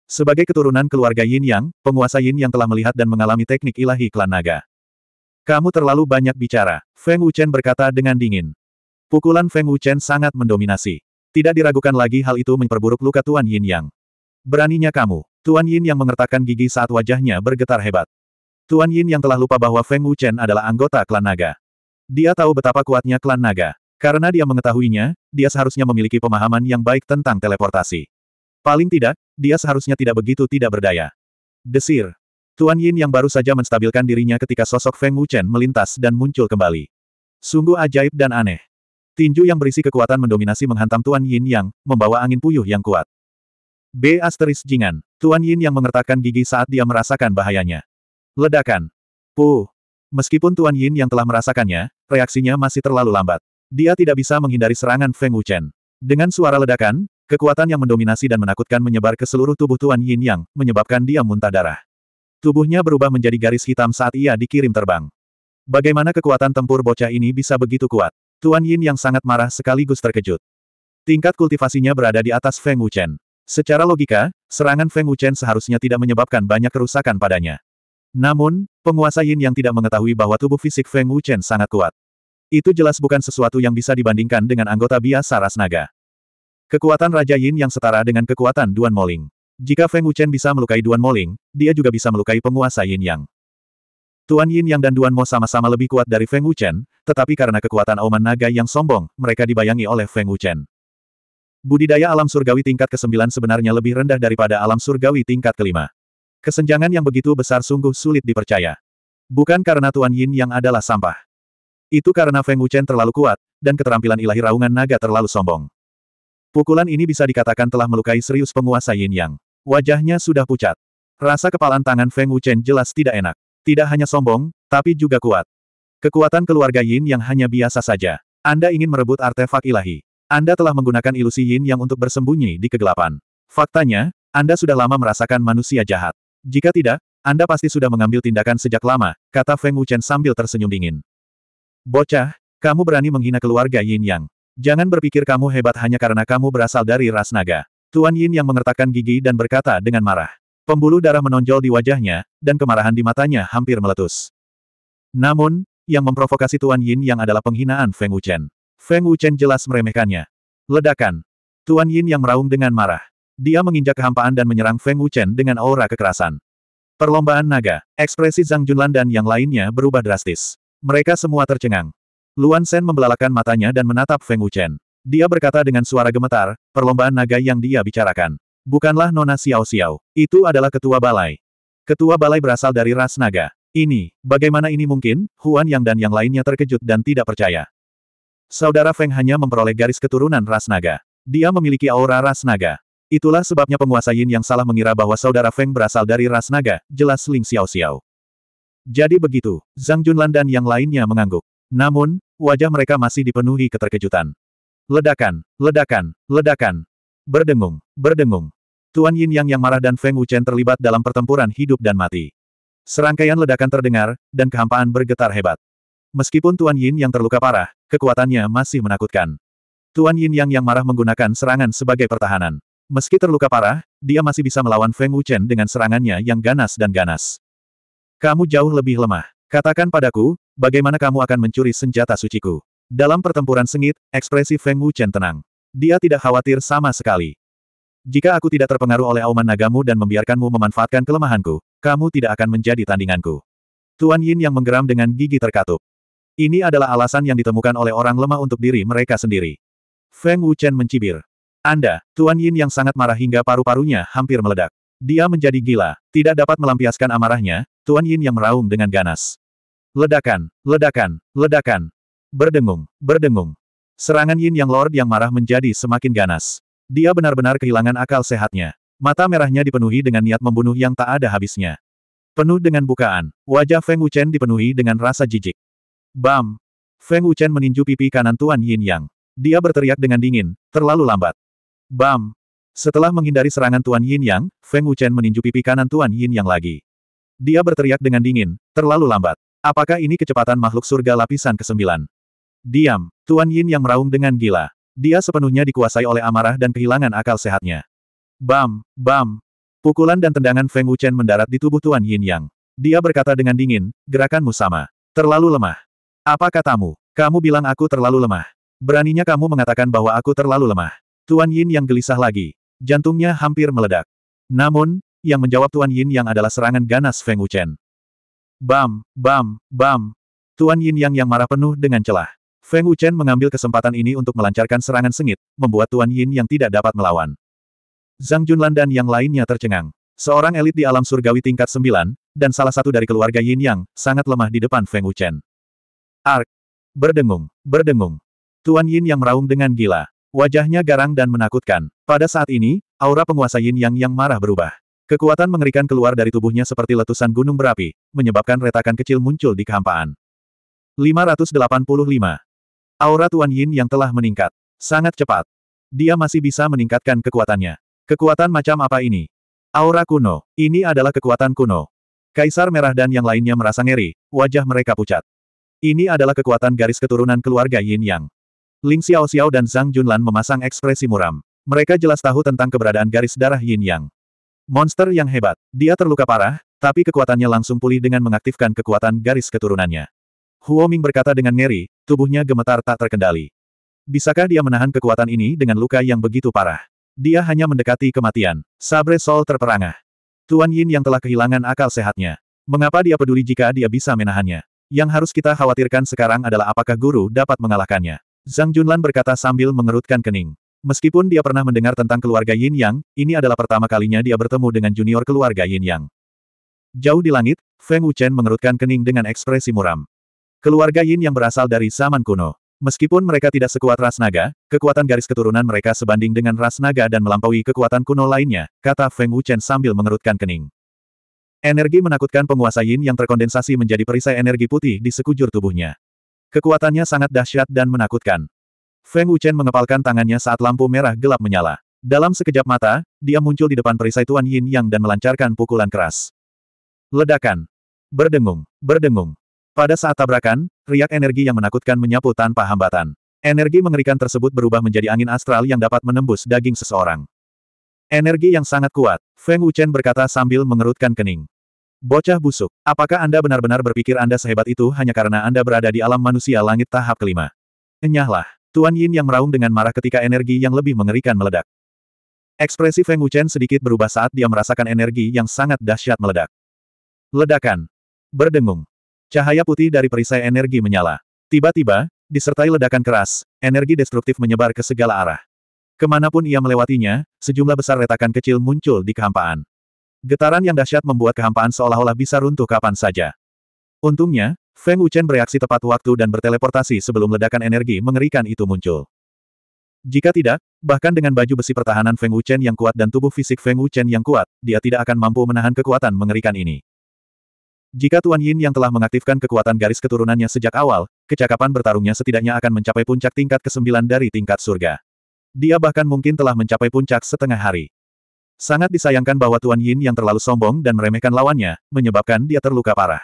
Sebagai keturunan keluarga Yin Yang, penguasa Yin Yang telah melihat dan mengalami teknik ilahi klan naga. Kamu terlalu banyak bicara, Feng Wuchen berkata dengan dingin. Pukulan Feng Wuchen sangat mendominasi. Tidak diragukan lagi hal itu memperburuk luka Tuan Yin Yang. Beraninya kamu, Tuan Yin yang mengertakkan gigi saat wajahnya bergetar hebat. Tuan Yin yang telah lupa bahwa Feng Wuchen adalah anggota klan naga. Dia tahu betapa kuatnya klan naga. Karena dia mengetahuinya, dia seharusnya memiliki pemahaman yang baik tentang teleportasi. Paling tidak, dia seharusnya tidak begitu tidak berdaya. Desir. Tuan Yin yang baru saja menstabilkan dirinya ketika sosok Feng Wuchen melintas dan muncul kembali. Sungguh ajaib dan aneh. Tinju yang berisi kekuatan mendominasi menghantam Tuan Yin yang, membawa angin puyuh yang kuat. B. Asteris Jingan. Tuan Yin yang mengertakkan gigi saat dia merasakan bahayanya. Ledakan. Puh. Meskipun Tuan Yin yang telah merasakannya, reaksinya masih terlalu lambat. Dia tidak bisa menghindari serangan Feng Wuchen. Dengan suara ledakan, kekuatan yang mendominasi dan menakutkan menyebar ke seluruh tubuh Tuan Yin yang menyebabkan dia muntah darah. Tubuhnya berubah menjadi garis hitam saat ia dikirim terbang. Bagaimana kekuatan tempur bocah ini bisa begitu kuat? Tuan Yin yang sangat marah sekaligus terkejut. Tingkat kultivasinya berada di atas Feng Wuchen. Secara logika, serangan Feng Wuchen seharusnya tidak menyebabkan banyak kerusakan padanya. Namun, penguasa Yin yang tidak mengetahui bahwa tubuh fisik Feng Wuchen sangat kuat. Itu jelas bukan sesuatu yang bisa dibandingkan dengan anggota biasa ras naga. Kekuatan Raja Yin yang setara dengan kekuatan Duan Moling. Jika Feng Wuchen bisa melukai Duan Moling, dia juga bisa melukai penguasa Yin Yang. Tuan Yin Yang dan Duan Mo sama-sama lebih kuat dari Feng Wuchen, tetapi karena kekuatan auman naga yang sombong, mereka dibayangi oleh Feng Wuchen. Budidaya alam surgawi tingkat ke-9 sebenarnya lebih rendah daripada alam surgawi tingkat kelima. Kesenjangan yang begitu besar sungguh sulit dipercaya. Bukan karena Tuan Yin yang adalah sampah. Itu karena Feng Wuchen terlalu kuat, dan keterampilan ilahi raungan naga terlalu sombong. Pukulan ini bisa dikatakan telah melukai serius penguasa Yin Yang. Wajahnya sudah pucat. Rasa kepalan tangan Feng Wuchen jelas tidak enak. Tidak hanya sombong, tapi juga kuat. Kekuatan keluarga Yin yang hanya biasa saja. Anda ingin merebut artefak ilahi. Anda telah menggunakan ilusi yin yang untuk bersembunyi di kegelapan. Faktanya, Anda sudah lama merasakan manusia jahat. Jika tidak, Anda pasti sudah mengambil tindakan sejak lama, kata Feng Wuchen sambil tersenyum dingin. Bocah, kamu berani menghina keluarga yin yang. Jangan berpikir kamu hebat hanya karena kamu berasal dari ras naga. Tuan Yin yang mengertakkan gigi dan berkata dengan marah. Pembuluh darah menonjol di wajahnya, dan kemarahan di matanya hampir meletus. Namun, yang memprovokasi Tuan Yin yang adalah penghinaan Feng Wuchen. Feng Wuchen jelas meremehkannya. Ledakan. Tuan Yin yang meraung dengan marah. Dia menginjak kehampaan dan menyerang Feng Wuchen dengan aura kekerasan. Perlombaan naga, ekspresi Zhang Junlan dan yang lainnya berubah drastis. Mereka semua tercengang. Luan Sen membelalakan matanya dan menatap Feng Wuchen. Dia berkata dengan suara gemetar, perlombaan naga yang dia bicarakan. Bukanlah Nona Xiao Xiao, itu adalah ketua balai. Ketua balai berasal dari ras naga. Ini, bagaimana ini mungkin? Huan Yang dan yang lainnya terkejut dan tidak percaya. Saudara Feng hanya memperoleh garis keturunan ras naga. Dia memiliki aura ras naga. Itulah sebabnya penguasa Yin yang salah mengira bahwa saudara Feng berasal dari ras naga, jelas Ling Xiao Xiao. Jadi begitu, Zhang Junlan dan yang lainnya mengangguk. Namun, wajah mereka masih dipenuhi keterkejutan. Ledakan, ledakan, ledakan. Berdengung, berdengung. Tuan Yin Yang yang marah dan Feng Wuchen terlibat dalam pertempuran hidup dan mati. Serangkaian ledakan terdengar, dan kehampaan bergetar hebat. Meskipun Tuan Yin yang terluka parah, kekuatannya masih menakutkan. Tuan Yin Yang yang marah menggunakan serangan sebagai pertahanan. Meski terluka parah, dia masih bisa melawan Feng Wuchen dengan serangannya yang ganas dan ganas. Kamu jauh lebih lemah. Katakan padaku, bagaimana kamu akan mencuri senjata suciku. Dalam pertempuran sengit, ekspresi Feng Wuchen tenang. Dia tidak khawatir sama sekali. Jika aku tidak terpengaruh oleh auman nagamu dan membiarkanmu memanfaatkan kelemahanku, kamu tidak akan menjadi tandinganku. Tuan Yin yang menggeram dengan gigi terkatup. Ini adalah alasan yang ditemukan oleh orang lemah untuk diri mereka sendiri. Feng Wuchen mencibir. Anda, Tuan Yin yang sangat marah hingga paru-parunya hampir meledak. Dia menjadi gila, tidak dapat melampiaskan amarahnya, Tuan Yin yang meraung dengan ganas. Ledakan, ledakan, ledakan. Berdengung, berdengung. Serangan Yin yang Lord yang marah menjadi semakin ganas. Dia benar-benar kehilangan akal sehatnya. Mata merahnya dipenuhi dengan niat membunuh yang tak ada habisnya. Penuh dengan bukaan, wajah Feng Wuchen dipenuhi dengan rasa jijik. Bam! Feng Wuchen meninju pipi kanan Tuan Yin Yang. Dia berteriak dengan dingin, terlalu lambat. Bam! Setelah menghindari serangan Tuan Yin Yang, Feng Wuchen meninju pipi kanan Tuan Yin Yang lagi. Dia berteriak dengan dingin, terlalu lambat. Apakah ini kecepatan makhluk surga lapisan ke-9? Diam, Tuan Yin Yang meraung dengan gila. Dia sepenuhnya dikuasai oleh amarah dan kehilangan akal sehatnya. Bam, bam! Pukulan dan tendangan Feng Wuchen mendarat di tubuh Tuan Yin Yang. Dia berkata dengan dingin, gerakanmu sama. Terlalu lemah. Apa katamu? Kamu bilang aku terlalu lemah. Beraninya kamu mengatakan bahwa aku terlalu lemah. Tuan Yin yang gelisah lagi. Jantungnya hampir meledak. Namun, yang menjawab Tuan Yin yang adalah serangan ganas Feng Wuchen. Bam, bam, bam. Tuan Yin yang yang marah penuh dengan celah. Feng Wuchen mengambil kesempatan ini untuk melancarkan serangan sengit, membuat Tuan Yin yang tidak dapat melawan. Zhang Junlan dan yang lainnya tercengang. Seorang elit di alam surgawi tingkat 9, dan salah satu dari keluarga Yin Yang, sangat lemah di depan Feng Wuchen. Ark. Berdengung, berdengung. Tuan Yin yang meraung dengan gila. Wajahnya garang dan menakutkan. Pada saat ini, aura penguasa Yin Yang yang marah berubah. Kekuatan mengerikan keluar dari tubuhnya seperti letusan gunung berapi, menyebabkan retakan kecil muncul di kehampaan. 585. Aura Tuan Yin yang telah meningkat. Sangat cepat. Dia masih bisa meningkatkan kekuatannya. Kekuatan macam apa ini? Aura kuno. Ini adalah kekuatan kuno. Kaisar Merah dan yang lainnya merasa ngeri, wajah mereka pucat. Ini adalah kekuatan garis keturunan keluarga Yin Yang. Ling Xiao Xiao dan Zhang Junlan memasang ekspresi muram. Mereka jelas tahu tentang keberadaan garis darah Yin Yang. Monster yang hebat. Dia terluka parah, tapi kekuatannya langsung pulih dengan mengaktifkan kekuatan garis keturunannya. Huo Ming berkata dengan ngeri, tubuhnya gemetar tak terkendali. Bisakah dia menahan kekuatan ini dengan luka yang begitu parah? Dia hanya mendekati kematian. Sabre Sol terperangah. Tuan Yin yang telah kehilangan akal sehatnya. Mengapa dia peduli jika dia bisa menahannya? Yang harus kita khawatirkan sekarang adalah apakah guru dapat mengalahkannya. Zhang Junlan berkata sambil mengerutkan kening. Meskipun dia pernah mendengar tentang keluarga Yin Yang, ini adalah pertama kalinya dia bertemu dengan junior keluarga Yin Yang. Jauh di langit, Feng Wuchen mengerutkan kening dengan ekspresi muram. Keluarga Yin yang berasal dari zaman kuno. Meskipun mereka tidak sekuat ras naga, kekuatan garis keturunan mereka sebanding dengan ras naga dan melampaui kekuatan kuno lainnya, kata Feng Wuchen sambil mengerutkan kening. Energi menakutkan penguasa Yin yang terkondensasi menjadi perisai energi putih di sekujur tubuhnya. Kekuatannya sangat dahsyat dan menakutkan. Feng Wuchen mengepalkan tangannya saat lampu merah gelap menyala. Dalam sekejap mata, dia muncul di depan perisai Tuan Yin Yang dan melancarkan pukulan keras. Ledakan. Berdengung, berdengung. Pada saat tabrakan, riak energi yang menakutkan menyapu tanpa hambatan. Energi mengerikan tersebut berubah menjadi angin astral yang dapat menembus daging seseorang. Energi yang sangat kuat, Feng Wuchen berkata sambil mengerutkan kening. Bocah busuk, apakah Anda benar-benar berpikir Anda sehebat itu hanya karena Anda berada di alam manusia langit tahap kelima? Enyahlah, Tuan Yin yang meraung dengan marah ketika energi yang lebih mengerikan meledak. Ekspresi Feng Wuchen sedikit berubah saat dia merasakan energi yang sangat dahsyat meledak. Ledakan. Berdengung. Cahaya putih dari perisai energi menyala. Tiba-tiba, disertai ledakan keras, energi destruktif menyebar ke segala arah. Kemanapun ia melewatinya, sejumlah besar retakan kecil muncul di kehampaan. Getaran yang dahsyat membuat kehampaan seolah-olah bisa runtuh kapan saja. Untungnya, Feng Wuchen bereaksi tepat waktu dan berteleportasi sebelum ledakan energi mengerikan itu muncul. Jika tidak, bahkan dengan baju besi pertahanan Feng Wuchen yang kuat dan tubuh fisik Feng Wuchen yang kuat, dia tidak akan mampu menahan kekuatan mengerikan ini. Jika Tuan Yin yang telah mengaktifkan kekuatan garis keturunannya sejak awal, kecakapan bertarungnya setidaknya akan mencapai puncak tingkat ke-9 dari tingkat surga. Dia bahkan mungkin telah mencapai puncak setengah hari. Sangat disayangkan bahwa Tuan Yin yang terlalu sombong dan meremehkan lawannya, menyebabkan dia terluka parah.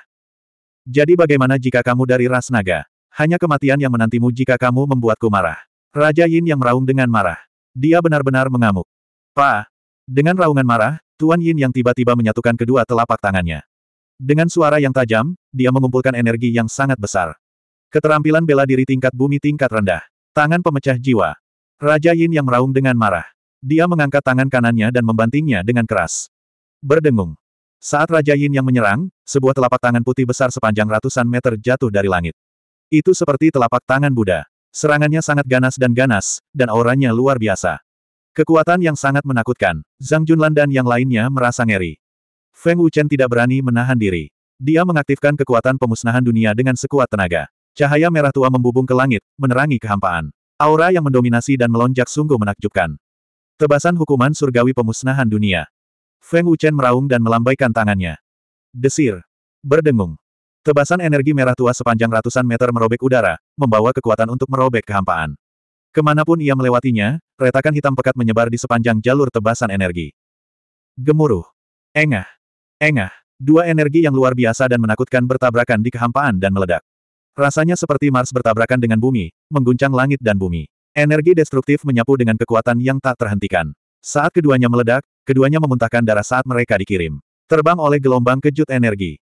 Jadi bagaimana jika kamu dari ras naga? Hanya kematian yang menantimu jika kamu membuatku marah. Raja Yin yang meraung dengan marah. Dia benar-benar mengamuk. Pa! Dengan raungan marah, Tuan Yin yang tiba-tiba menyatukan kedua telapak tangannya. Dengan suara yang tajam, dia mengumpulkan energi yang sangat besar. Keterampilan bela diri tingkat bumi tingkat rendah. Tangan pemecah jiwa. Raja Yin yang meraung dengan marah. Dia mengangkat tangan kanannya dan membantingnya dengan keras. Berdengung. Saat Raja Yin yang menyerang, sebuah telapak tangan putih besar sepanjang ratusan meter jatuh dari langit. Itu seperti telapak tangan Buddha. Serangannya sangat ganas dan ganas, dan auranya luar biasa. Kekuatan yang sangat menakutkan. Zhang Junlan dan yang lainnya merasa ngeri. Feng Wuchen tidak berani menahan diri. Dia mengaktifkan kekuatan pemusnahan dunia dengan sekuat tenaga. Cahaya merah tua membubung ke langit, menerangi kehampaan. Aura yang mendominasi dan melonjak sungguh menakjubkan. Tebasan hukuman surgawi pemusnahan dunia. Feng Wuchen meraung dan melambaikan tangannya. Desir. Berdengung. Tebasan energi merah tua sepanjang ratusan meter merobek udara, membawa kekuatan untuk merobek kehampaan. Kemanapun ia melewatinya, retakan hitam pekat menyebar di sepanjang jalur tebasan energi. Gemuruh. Engah. Engah. Dua energi yang luar biasa dan menakutkan bertabrakan di kehampaan dan meledak. Rasanya seperti Mars bertabrakan dengan bumi, mengguncang langit dan bumi. Energi destruktif menyapu dengan kekuatan yang tak terhentikan. Saat keduanya meledak, keduanya memuntahkan darah saat mereka dikirim. Terbang oleh gelombang kejut energi.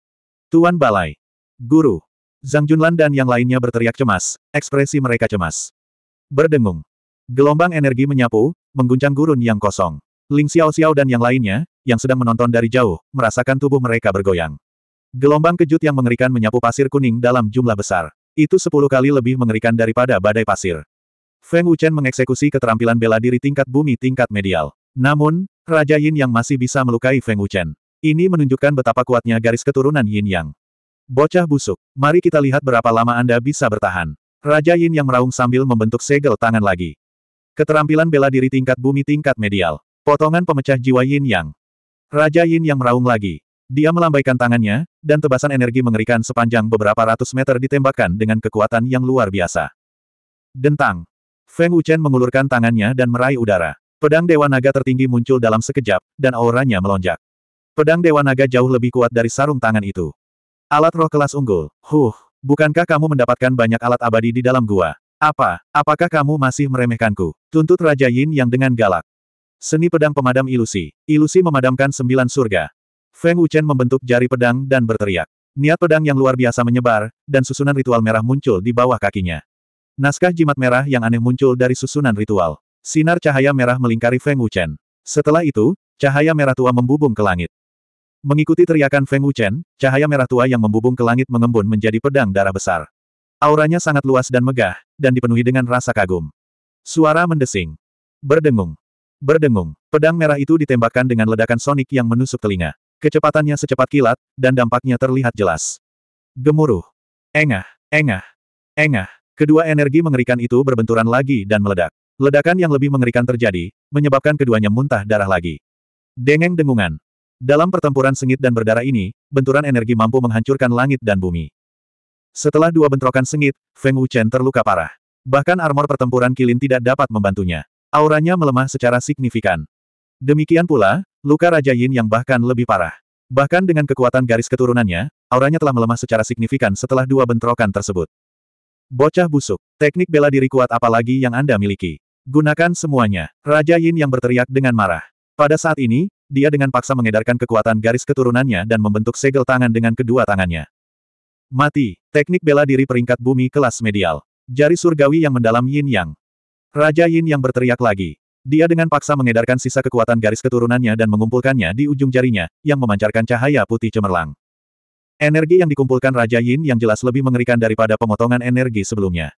Tuan Balai. Guru. Zhang Junlan dan yang lainnya berteriak cemas, ekspresi mereka cemas. Berdengung. Gelombang energi menyapu, mengguncang gurun yang kosong. Ling Xiao Xiao dan yang lainnya, yang sedang menonton dari jauh, merasakan tubuh mereka bergoyang. Gelombang kejut yang mengerikan menyapu pasir kuning dalam jumlah besar. Itu sepuluh kali lebih mengerikan daripada badai pasir. Feng Wuchen mengeksekusi keterampilan bela diri tingkat bumi tingkat medial. Namun, Raja Yin yang masih bisa melukai Feng Wuchen. Ini menunjukkan betapa kuatnya garis keturunan Yin Yang. Bocah busuk, mari kita lihat berapa lama Anda bisa bertahan. Raja Yin yang meraung sambil membentuk segel tangan lagi. Keterampilan bela diri tingkat bumi tingkat medial. Potongan pemecah jiwa Yin Yang. Raja Yin yang meraung lagi. Dia melambaikan tangannya, dan tebasan energi mengerikan sepanjang beberapa ratus meter ditembakkan dengan kekuatan yang luar biasa. Dentang. Feng Wuchen mengulurkan tangannya dan meraih udara. Pedang Dewa Naga tertinggi muncul dalam sekejap, dan auranya melonjak. Pedang Dewa Naga jauh lebih kuat dari sarung tangan itu. Alat roh kelas unggul. Huh, bukankah kamu mendapatkan banyak alat abadi di dalam gua? Apa, apakah kamu masih meremehkanku? Tuntut Raja Yin yang dengan galak. Seni pedang pemadam ilusi. Ilusi memadamkan sembilan surga. Feng Wuchen membentuk jari pedang dan berteriak. Niat pedang yang luar biasa menyebar, dan susunan ritual merah muncul di bawah kakinya. Naskah jimat merah yang aneh muncul dari susunan ritual. Sinar cahaya merah melingkari Feng Wuchen. Setelah itu, cahaya merah tua membubung ke langit. Mengikuti teriakan Feng Wuchen, cahaya merah tua yang membubung ke langit mengembun menjadi pedang darah besar. Auranya sangat luas dan megah, dan dipenuhi dengan rasa kagum. Suara mendesing. Berdengung. Berdengung. Pedang merah itu ditembakkan dengan ledakan sonik yang menusuk telinga. Kecepatannya secepat kilat, dan dampaknya terlihat jelas. Gemuruh. Engah, engah, engah. Kedua energi mengerikan itu berbenturan lagi dan meledak. Ledakan yang lebih mengerikan terjadi, menyebabkan keduanya muntah darah lagi. Dengeng dengungan. Dalam pertempuran sengit dan berdarah ini, benturan energi mampu menghancurkan langit dan bumi. Setelah dua bentrokan sengit, Feng Wuchen terluka parah. Bahkan armor pertempuran Kilin tidak dapat membantunya. Auranya melemah secara signifikan. Demikian pula, luka Raja Yin yang bahkan lebih parah. Bahkan dengan kekuatan garis keturunannya, auranya telah melemah secara signifikan setelah dua bentrokan tersebut. Bocah busuk, teknik bela diri kuat apalagi yang Anda miliki. Gunakan semuanya. Raja Yin yang berteriak dengan marah. Pada saat ini, dia dengan paksa mengedarkan kekuatan garis keturunannya dan membentuk segel tangan dengan kedua tangannya. Mati, teknik bela diri peringkat bumi kelas medial. Jari surgawi yang mendalam yin yang. Raja yin yang berteriak lagi. Dia dengan paksa mengedarkan sisa kekuatan garis keturunannya dan mengumpulkannya di ujung jarinya, yang memancarkan cahaya putih cemerlang. Energi yang dikumpulkan Raja Yin yang jelas lebih mengerikan daripada pemotongan energi sebelumnya.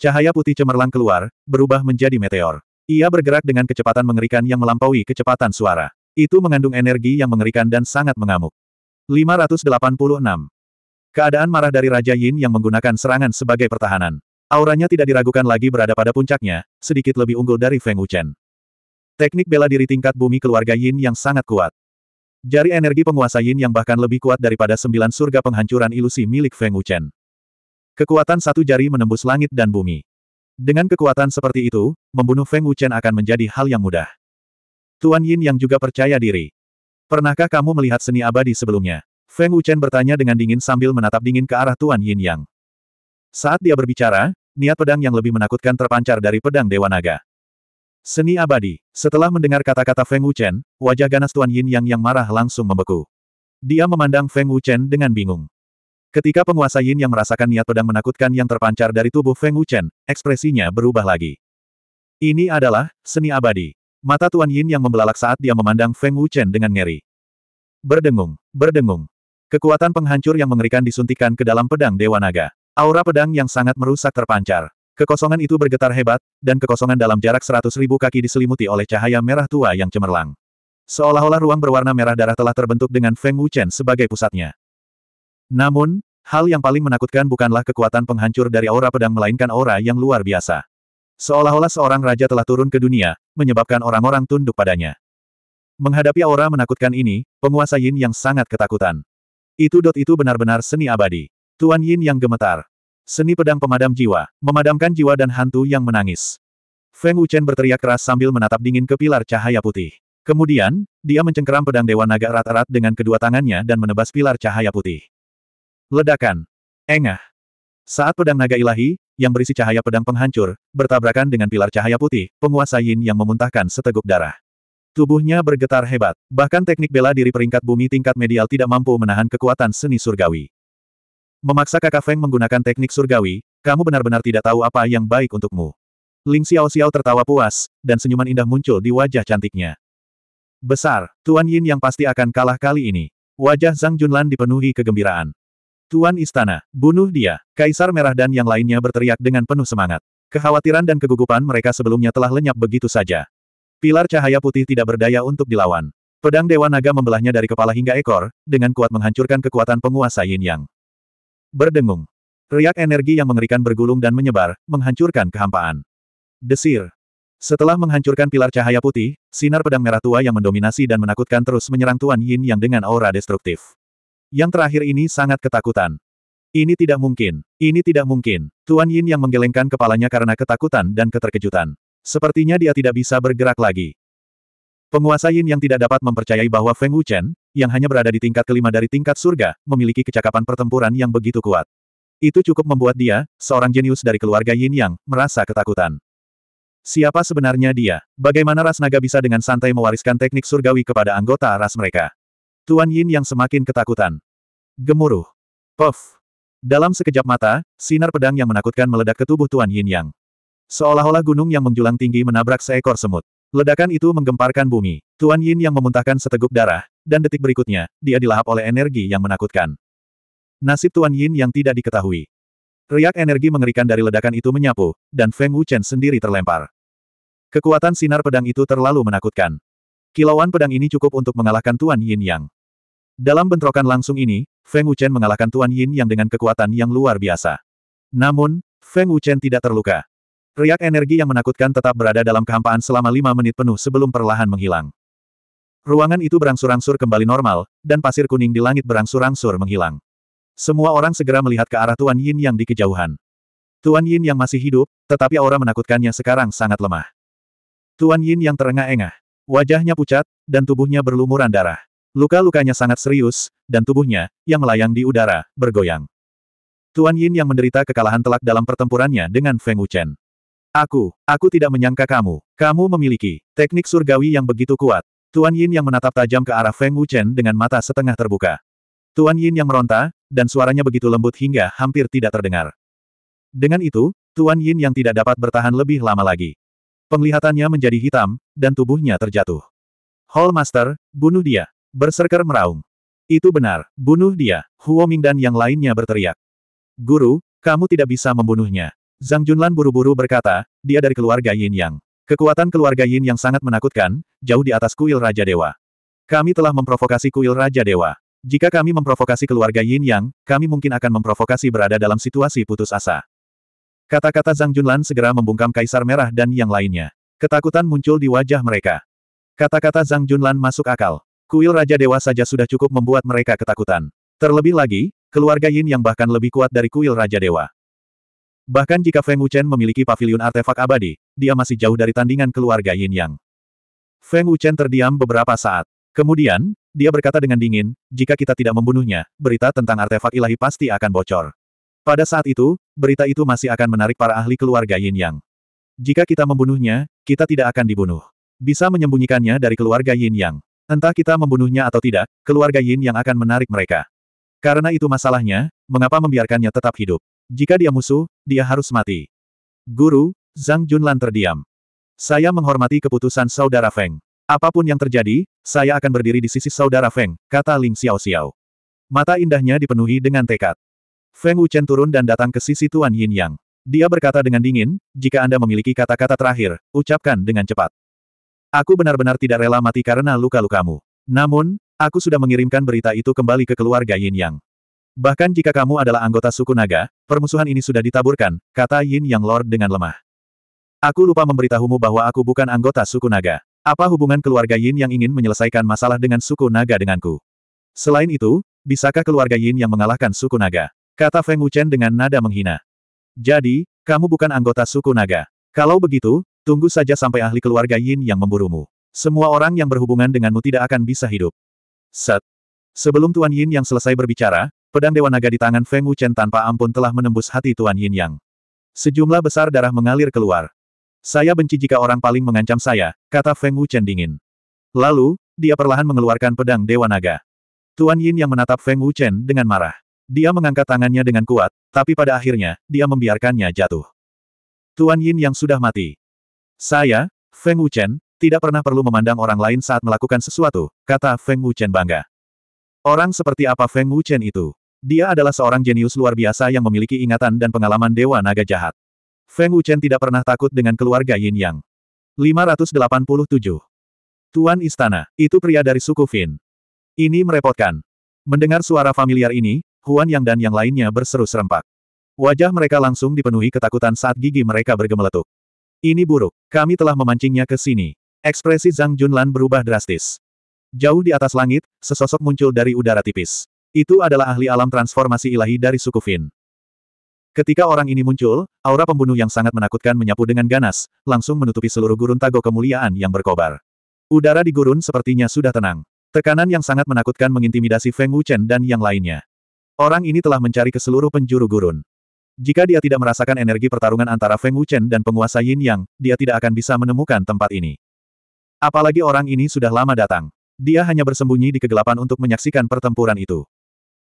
Cahaya putih cemerlang keluar, berubah menjadi meteor. Ia bergerak dengan kecepatan mengerikan yang melampaui kecepatan suara. Itu mengandung energi yang mengerikan dan sangat mengamuk. 586. Keadaan marah dari Raja Yin yang menggunakan serangan sebagai pertahanan. Auranya tidak diragukan lagi berada pada puncaknya, sedikit lebih unggul dari Feng Wuchen. Teknik bela diri tingkat bumi keluarga Yin yang sangat kuat. Jari energi penguasa Yin yang bahkan lebih kuat daripada sembilan surga penghancuran ilusi milik Feng Wuchen. Kekuatan satu jari menembus langit dan bumi. Dengan kekuatan seperti itu, membunuh Feng Wuchen akan menjadi hal yang mudah. Tuan Yin yang juga percaya diri. Pernahkah kamu melihat seni abadi sebelumnya? Feng Wuchen bertanya dengan dingin sambil menatap dingin ke arah Tuan Yin Yang. Saat dia berbicara, niat pedang yang lebih menakutkan terpancar dari pedang Dewa Naga. Seni abadi. Setelah mendengar kata-kata Feng Wuchen, wajah ganas Tuan Yin Yang yang marah langsung membeku. Dia memandang Feng Wuchen dengan bingung. Ketika penguasa Yin yang merasakan niat pedang menakutkan yang terpancar dari tubuh Feng Wuchen, ekspresinya berubah lagi. Ini adalah seni abadi. Mata Tuan Yin yang membelalak saat dia memandang Feng Wuchen dengan ngeri. Berdengung, berdengung. Kekuatan penghancur yang mengerikan disuntikan ke dalam pedang Dewa Naga. Aura pedang yang sangat merusak terpancar. Kekosongan itu bergetar hebat, dan kekosongan dalam jarak seratus ribu kaki diselimuti oleh cahaya merah tua yang cemerlang. Seolah-olah ruang berwarna merah darah telah terbentuk dengan Feng Wuchen sebagai pusatnya. Namun, hal yang paling menakutkan bukanlah kekuatan penghancur dari aura pedang melainkan aura yang luar biasa. Seolah-olah seorang raja telah turun ke dunia, menyebabkan orang-orang tunduk padanya. Menghadapi aura menakutkan ini, penguasa Yin yang sangat ketakutan. Itu dot itu benar-benar seni abadi. Tuan Yin yang gemetar. Seni pedang pemadam jiwa, memadamkan jiwa dan hantu yang menangis. Feng Wuchen berteriak keras sambil menatap dingin ke pilar cahaya putih. Kemudian, dia mencengkeram pedang Dewa Naga erat-erat dengan kedua tangannya dan menebas pilar cahaya putih. Ledakan. Engah. Saat pedang naga ilahi, yang berisi cahaya pedang penghancur, bertabrakan dengan pilar cahaya putih, penguasa Yin yang memuntahkan seteguk darah. Tubuhnya bergetar hebat, bahkan teknik bela diri peringkat bumi tingkat medial tidak mampu menahan kekuatan seni surgawi. Memaksa kakak Feng menggunakan teknik surgawi, kamu benar-benar tidak tahu apa yang baik untukmu. Ling Xiao Xiao tertawa puas, dan senyuman indah muncul di wajah cantiknya. Besar, Tuan Yin yang pasti akan kalah kali ini. Wajah Zhang Junlan dipenuhi kegembiraan. Tuan Istana, bunuh dia. Kaisar Merah dan yang lainnya berteriak dengan penuh semangat. Kekhawatiran dan kegugupan mereka sebelumnya telah lenyap begitu saja. Pilar cahaya putih tidak berdaya untuk dilawan. Pedang Dewa Naga membelahnya dari kepala hingga ekor, dengan kuat menghancurkan kekuatan penguasa Yin Yang. Berdengung. Riak energi yang mengerikan bergulung dan menyebar, menghancurkan kehampaan. Desir. Setelah menghancurkan pilar cahaya putih, sinar pedang merah tua yang mendominasi dan menakutkan terus menyerang Tuan Yin yang dengan aura destruktif. Yang terakhir ini sangat ketakutan. Ini tidak mungkin. Ini tidak mungkin. Tuan Yin yang menggelengkan kepalanya karena ketakutan dan keterkejutan. Sepertinya dia tidak bisa bergerak lagi. Penguasa Yin yang tidak dapat mempercayai bahwa Feng Wuchen, yang hanya berada di tingkat kelima dari tingkat surga, memiliki kecakapan pertempuran yang begitu kuat. Itu cukup membuat dia, seorang jenius dari keluarga Yin Yang, merasa ketakutan. Siapa sebenarnya dia? Bagaimana ras naga bisa dengan santai mewariskan teknik surgawi kepada anggota ras mereka? Tuan Yin yang semakin ketakutan. Gemuruh. Puff. Dalam sekejap mata, sinar pedang yang menakutkan meledak ke tubuh Tuan Yin yang. Seolah-olah gunung yang menjulang tinggi menabrak seekor semut. Ledakan itu menggemparkan bumi. Tuan Yin yang memuntahkan seteguk darah, dan detik berikutnya, dia dilahap oleh energi yang menakutkan. Nasib Tuan Yin yang tidak diketahui. Riak energi mengerikan dari ledakan itu menyapu, dan Feng Wuchen sendiri terlempar. Kekuatan sinar pedang itu terlalu menakutkan. Kilauan pedang ini cukup untuk mengalahkan Tuan Yin Yang. Dalam bentrokan langsung ini, Feng Wuchen mengalahkan Tuan Yin Yang dengan kekuatan yang luar biasa. Namun, Feng Wuchen tidak terluka. Riak energi yang menakutkan tetap berada dalam kehampaan selama lima menit penuh sebelum perlahan menghilang. Ruangan itu berangsur-angsur kembali normal, dan pasir kuning di langit berangsur-angsur menghilang. Semua orang segera melihat ke arah Tuan Yin yang di kejauhan. Tuan Yin yang masih hidup, tetapi aura menakutkannya sekarang sangat lemah. Tuan Yin yang terengah-engah. Wajahnya pucat, dan tubuhnya berlumuran darah. Luka-lukanya sangat serius, dan tubuhnya, yang melayang di udara, bergoyang. Tuan Yin yang menderita kekalahan telak dalam pertempurannya dengan Feng Wuchen. Aku, aku tidak menyangka kamu. Kamu memiliki teknik surgawi yang begitu kuat. Tuan Yin yang menatap tajam ke arah Feng Wuchen dengan mata setengah terbuka. Tuan Yin yang meronta, dan suaranya begitu lembut hingga hampir tidak terdengar. Dengan itu, Tuan Yin yang tidak dapat bertahan lebih lama lagi. Penglihatannya menjadi hitam, dan tubuhnya terjatuh. Hall Master, bunuh dia. Berserker meraung. Itu benar, bunuh dia. Huo Ming dan yang lainnya berteriak. Guru, kamu tidak bisa membunuhnya. Zhang Junlan buru-buru berkata, dia dari keluarga Yin Yang. Kekuatan keluarga Yin yang sangat menakutkan, jauh di atas kuil Raja Dewa. Kami telah memprovokasi kuil Raja Dewa. Jika kami memprovokasi keluarga Yin Yang, kami mungkin akan memprovokasi berada dalam situasi putus asa. Kata-kata Zhang Junlan segera membungkam Kaisar Merah dan yang lainnya. Ketakutan muncul di wajah mereka. Kata-kata Zhang Junlan masuk akal. Kuil Raja Dewa saja sudah cukup membuat mereka ketakutan. Terlebih lagi, keluarga Yin yang bahkan lebih kuat dari kuil Raja Dewa. Bahkan jika Feng Wuchen memiliki pavilion artefak abadi, dia masih jauh dari tandingan keluarga Yin Yang. Feng Wuchen terdiam beberapa saat. Kemudian, dia berkata dengan dingin, jika kita tidak membunuhnya, berita tentang artefak ilahi pasti akan bocor. Pada saat itu, berita itu masih akan menarik para ahli keluarga Yin Yang. Jika kita membunuhnya, kita tidak akan dibunuh. Bisa menyembunyikannya dari keluarga Yin Yang. Entah kita membunuhnya atau tidak, keluarga Yin Yang akan menarik mereka. Karena itu masalahnya, mengapa membiarkannya tetap hidup? Jika dia musuh, dia harus mati. Guru, Zhang Junlan terdiam. Saya menghormati keputusan saudara Feng. Apapun yang terjadi, saya akan berdiri di sisi saudara Feng, kata Ling Xiao Xiao. Mata indahnya dipenuhi dengan tekad. Feng Wuchen turun dan datang ke sisi Tuan Yin Yang. Dia berkata dengan dingin, jika Anda memiliki kata-kata terakhir, ucapkan dengan cepat. Aku benar-benar tidak rela mati karena luka-lukamu. Namun, aku sudah mengirimkan berita itu kembali ke keluarga Yin Yang. Bahkan jika kamu adalah anggota suku naga, permusuhan ini sudah ditaburkan, kata Yin Yang Lord dengan lemah. Aku lupa memberitahumu bahwa aku bukan anggota suku naga. Apa hubungan keluarga Yin yang ingin menyelesaikan masalah dengan suku naga denganku? Selain itu, bisakah keluarga Yin yang mengalahkan suku naga? Kata Feng Wuchen dengan nada menghina. Jadi, kamu bukan anggota suku naga. Kalau begitu, tunggu saja sampai ahli keluarga Yin yang memburumu. Semua orang yang berhubungan denganmu tidak akan bisa hidup. Set. Sebelum Tuan Yin yang selesai berbicara, Pedang Dewa Naga di tangan Feng Wuchen tanpa ampun telah menembus hati Tuan Yin Yang. Sejumlah besar darah mengalir keluar. Saya benci jika orang paling mengancam saya, kata Feng Wuchen dingin. Lalu, dia perlahan mengeluarkan pedang Dewa Naga. Tuan Yin yang menatap Feng Wuchen dengan marah. Dia mengangkat tangannya dengan kuat, tapi pada akhirnya, dia membiarkannya jatuh. Tuan Yin yang sudah mati. Saya, Feng Wuchen, tidak pernah perlu memandang orang lain saat melakukan sesuatu, kata Feng Wuchen bangga. Orang seperti apa Feng Wuchen itu? Dia adalah seorang jenius luar biasa yang memiliki ingatan dan pengalaman Dewa Naga Jahat. Feng Wuchen tidak pernah takut dengan keluarga Yin Yang. 587. Tuan Istana, itu pria dari suku Fin. Ini merepotkan. Mendengar suara familiar ini, Huan Yang dan yang lainnya berseru serempak. Wajah mereka langsung dipenuhi ketakutan saat gigi mereka bergemeletuk. Ini buruk, kami telah memancingnya ke sini. Ekspresi Zhang Junlan berubah drastis. Jauh di atas langit, sesosok muncul dari udara tipis. Itu adalah ahli alam transformasi ilahi dari suku Fin. Ketika orang ini muncul, aura pembunuh yang sangat menakutkan menyapu dengan ganas, langsung menutupi seluruh gurun tago kemuliaan yang berkobar. Udara di gurun sepertinya sudah tenang. Tekanan yang sangat menakutkan mengintimidasi Feng Wuchen dan yang lainnya. Orang ini telah mencari ke seluruh penjuru gurun. Jika dia tidak merasakan energi pertarungan antara Feng Wuchen dan penguasa Yin Yang, dia tidak akan bisa menemukan tempat ini. Apalagi orang ini sudah lama datang. Dia hanya bersembunyi di kegelapan untuk menyaksikan pertempuran itu.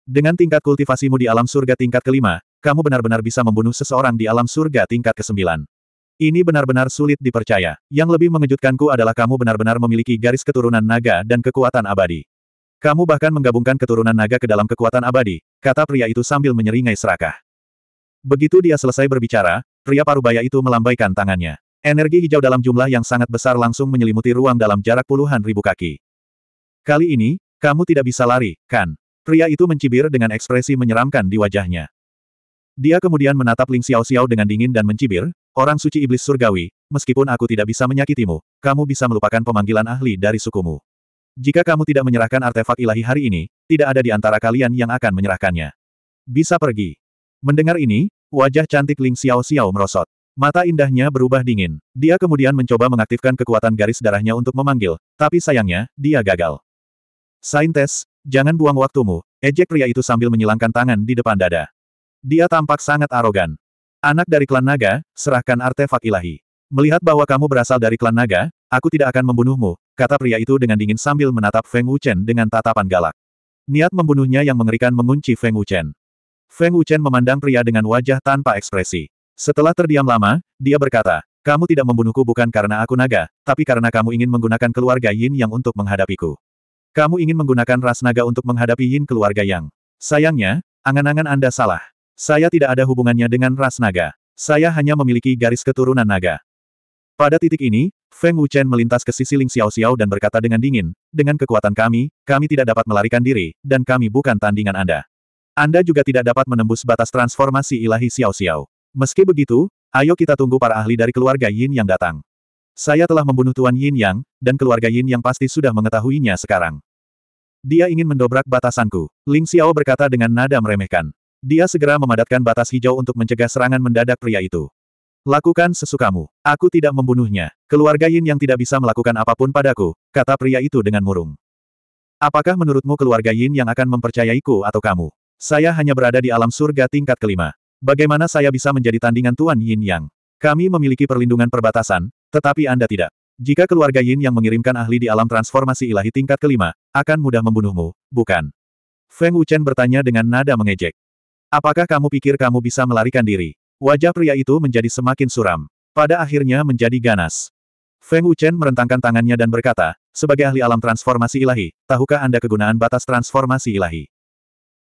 Dengan tingkat kultivasimu di alam surga tingkat kelima, kamu benar-benar bisa membunuh seseorang di alam surga tingkat kesembilan. Ini benar-benar sulit dipercaya. Yang lebih mengejutkanku adalah kamu benar-benar memiliki garis keturunan naga dan kekuatan abadi. Kamu bahkan menggabungkan keturunan naga ke dalam kekuatan abadi, kata pria itu sambil menyeringai serakah. Begitu dia selesai berbicara, pria parubaya itu melambaikan tangannya. Energi hijau dalam jumlah yang sangat besar langsung menyelimuti ruang dalam jarak puluhan ribu kaki. Kali ini, kamu tidak bisa lari, kan? Pria itu mencibir dengan ekspresi menyeramkan di wajahnya. Dia kemudian menatap Ling Xiao Xiao dengan dingin dan mencibir, orang suci iblis surgawi, meskipun aku tidak bisa menyakitimu, kamu bisa melupakan pemanggilan ahli dari sukumu. Jika kamu tidak menyerahkan artefak ilahi hari ini, tidak ada di antara kalian yang akan menyerahkannya. Bisa pergi. Mendengar ini, wajah cantik Ling Xiao Xiao merosot. Mata indahnya berubah dingin. Dia kemudian mencoba mengaktifkan kekuatan garis darahnya untuk memanggil, tapi sayangnya, dia gagal. Saintes, Jangan buang waktumu, ejek pria itu sambil menyilangkan tangan di depan dada. Dia tampak sangat arogan. Anak dari klan naga, serahkan artefak ilahi. Melihat bahwa kamu berasal dari klan naga, aku tidak akan membunuhmu, kata pria itu dengan dingin sambil menatap Feng Wuchen dengan tatapan galak. Niat membunuhnya yang mengerikan mengunci Feng Wuchen. Feng Wuchen memandang pria dengan wajah tanpa ekspresi. Setelah terdiam lama, dia berkata, kamu tidak membunuhku bukan karena aku naga, tapi karena kamu ingin menggunakan keluarga Yin yang untuk menghadapiku. Kamu ingin menggunakan ras naga untuk menghadapi Yin keluarga Yang. Sayangnya, angan-angan Anda salah. Saya tidak ada hubungannya dengan ras naga. Saya hanya memiliki garis keturunan naga. Pada titik ini, Feng Wuchen melintas ke sisi Ling Xiao Xiao dan berkata dengan dingin, dengan kekuatan kami, kami tidak dapat melarikan diri, dan kami bukan tandingan Anda. Anda juga tidak dapat menembus batas transformasi ilahi Xiao Xiao. Meski begitu, ayo kita tunggu para ahli dari keluarga Yin yang datang. Saya telah membunuh Tuan Yin Yang, dan keluarga Yin Yang pasti sudah mengetahuinya sekarang. Dia ingin mendobrak batasanku. Ling Xiao berkata dengan nada meremehkan. Dia segera memadatkan batas hijau untuk mencegah serangan mendadak pria itu. Lakukan sesukamu. Aku tidak membunuhnya. Keluarga Yin yang tidak bisa melakukan apapun padaku, kata pria itu dengan murung. Apakah menurutmu keluarga Yin yang akan mempercayaiku atau kamu? Saya hanya berada di alam surga tingkat kelima. Bagaimana saya bisa menjadi tandingan Tuan Yin Yang? Kami memiliki perlindungan perbatasan, tetapi Anda tidak. Jika keluarga Yin yang mengirimkan ahli di alam transformasi ilahi tingkat kelima, akan mudah membunuhmu, bukan? Feng Wuchen bertanya dengan nada mengejek. Apakah kamu pikir kamu bisa melarikan diri? Wajah pria itu menjadi semakin suram. Pada akhirnya menjadi ganas. Feng Wuchen merentangkan tangannya dan berkata, sebagai ahli alam transformasi ilahi, tahukah Anda kegunaan batas transformasi ilahi?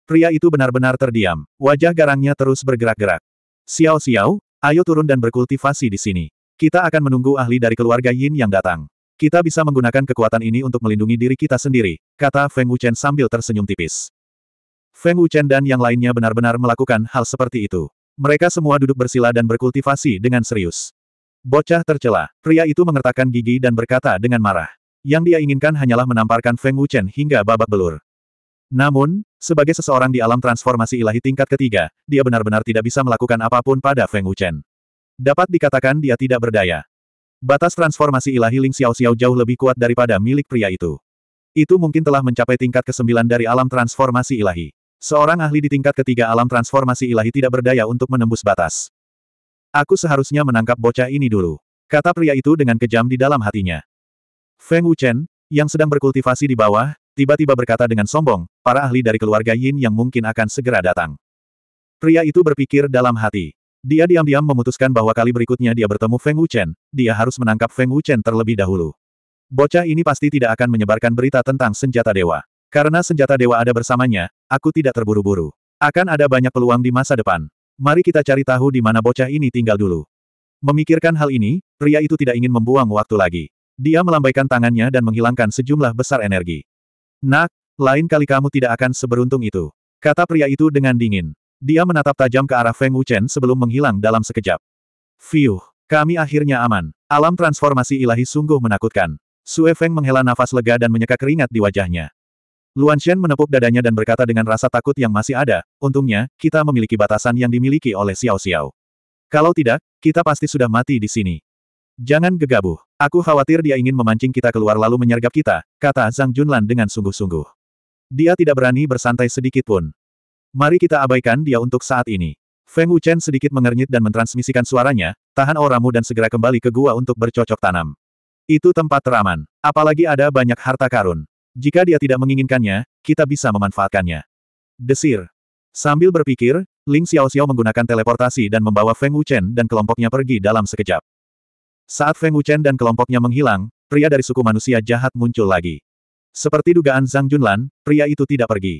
Pria itu benar-benar terdiam, wajah garangnya terus bergerak-gerak. Xiao Xiao, ayo turun dan berkultivasi di sini. Kita akan menunggu ahli dari keluarga Yin yang datang. Kita bisa menggunakan kekuatan ini untuk melindungi diri kita sendiri, kata Feng Wuchen sambil tersenyum tipis. Feng Wuchen dan yang lainnya benar-benar melakukan hal seperti itu. Mereka semua duduk bersila dan berkultivasi dengan serius. Bocah tercela, pria itu mengertakkan gigi dan berkata dengan marah. Yang dia inginkan hanyalah menamparkan Feng Wuchen hingga babak belur. Namun, sebagai seseorang di alam transformasi ilahi tingkat ketiga, dia benar-benar tidak bisa melakukan apapun pada Feng Wuchen. Dapat dikatakan dia tidak berdaya. Batas transformasi ilahi Ling Xiao Xiao jauh lebih kuat daripada milik pria itu. Itu mungkin telah mencapai tingkat ke-9 dari alam transformasi ilahi. Seorang ahli di tingkat ketiga alam transformasi ilahi tidak berdaya untuk menembus batas. Aku seharusnya menangkap bocah ini dulu. Kata pria itu dengan kejam di dalam hatinya. Feng Wuchen, yang sedang berkultivasi di bawah, tiba-tiba berkata dengan sombong, para ahli dari keluarga Yin yang mungkin akan segera datang. Pria itu berpikir dalam hati. Dia diam-diam memutuskan bahwa kali berikutnya dia bertemu Feng Wuchen, dia harus menangkap Feng Wuchen terlebih dahulu. Bocah ini pasti tidak akan menyebarkan berita tentang senjata dewa. Karena senjata dewa ada bersamanya, aku tidak terburu-buru. Akan ada banyak peluang di masa depan. Mari kita cari tahu di mana bocah ini tinggal dulu. Memikirkan hal ini, pria itu tidak ingin membuang waktu lagi. Dia melambaikan tangannya dan menghilangkan sejumlah besar energi. Nak, lain kali kamu tidak akan seberuntung itu. Kata pria itu dengan dingin. Dia menatap tajam ke arah Feng Wuchen sebelum menghilang dalam sekejap. Fiuh, kami akhirnya aman. Alam transformasi ilahi sungguh menakutkan. Sue Feng menghela nafas lega dan menyeka keringat di wajahnya. Luan Shen menepuk dadanya dan berkata dengan rasa takut yang masih ada, untungnya, kita memiliki batasan yang dimiliki oleh Xiao Xiao. Kalau tidak, kita pasti sudah mati di sini. Jangan gegabah. Aku khawatir dia ingin memancing kita keluar lalu menyergap kita, kata Zhang Junlan dengan sungguh-sungguh. Dia tidak berani bersantai sedikit pun. Mari kita abaikan dia untuk saat ini. Feng Wuchen sedikit mengernyit dan mentransmisikan suaranya, tahan auramu dan segera kembali ke gua untuk bercocok tanam. Itu tempat teraman. Apalagi ada banyak harta karun. Jika dia tidak menginginkannya, kita bisa memanfaatkannya. Desir. Sambil berpikir, Ling Xiao Xiao menggunakan teleportasi dan membawa Feng Wuchen dan kelompoknya pergi dalam sekejap. Saat Feng Wuchen dan kelompoknya menghilang, pria dari suku manusia jahat muncul lagi. Seperti dugaan Zhang Junlan, pria itu tidak pergi.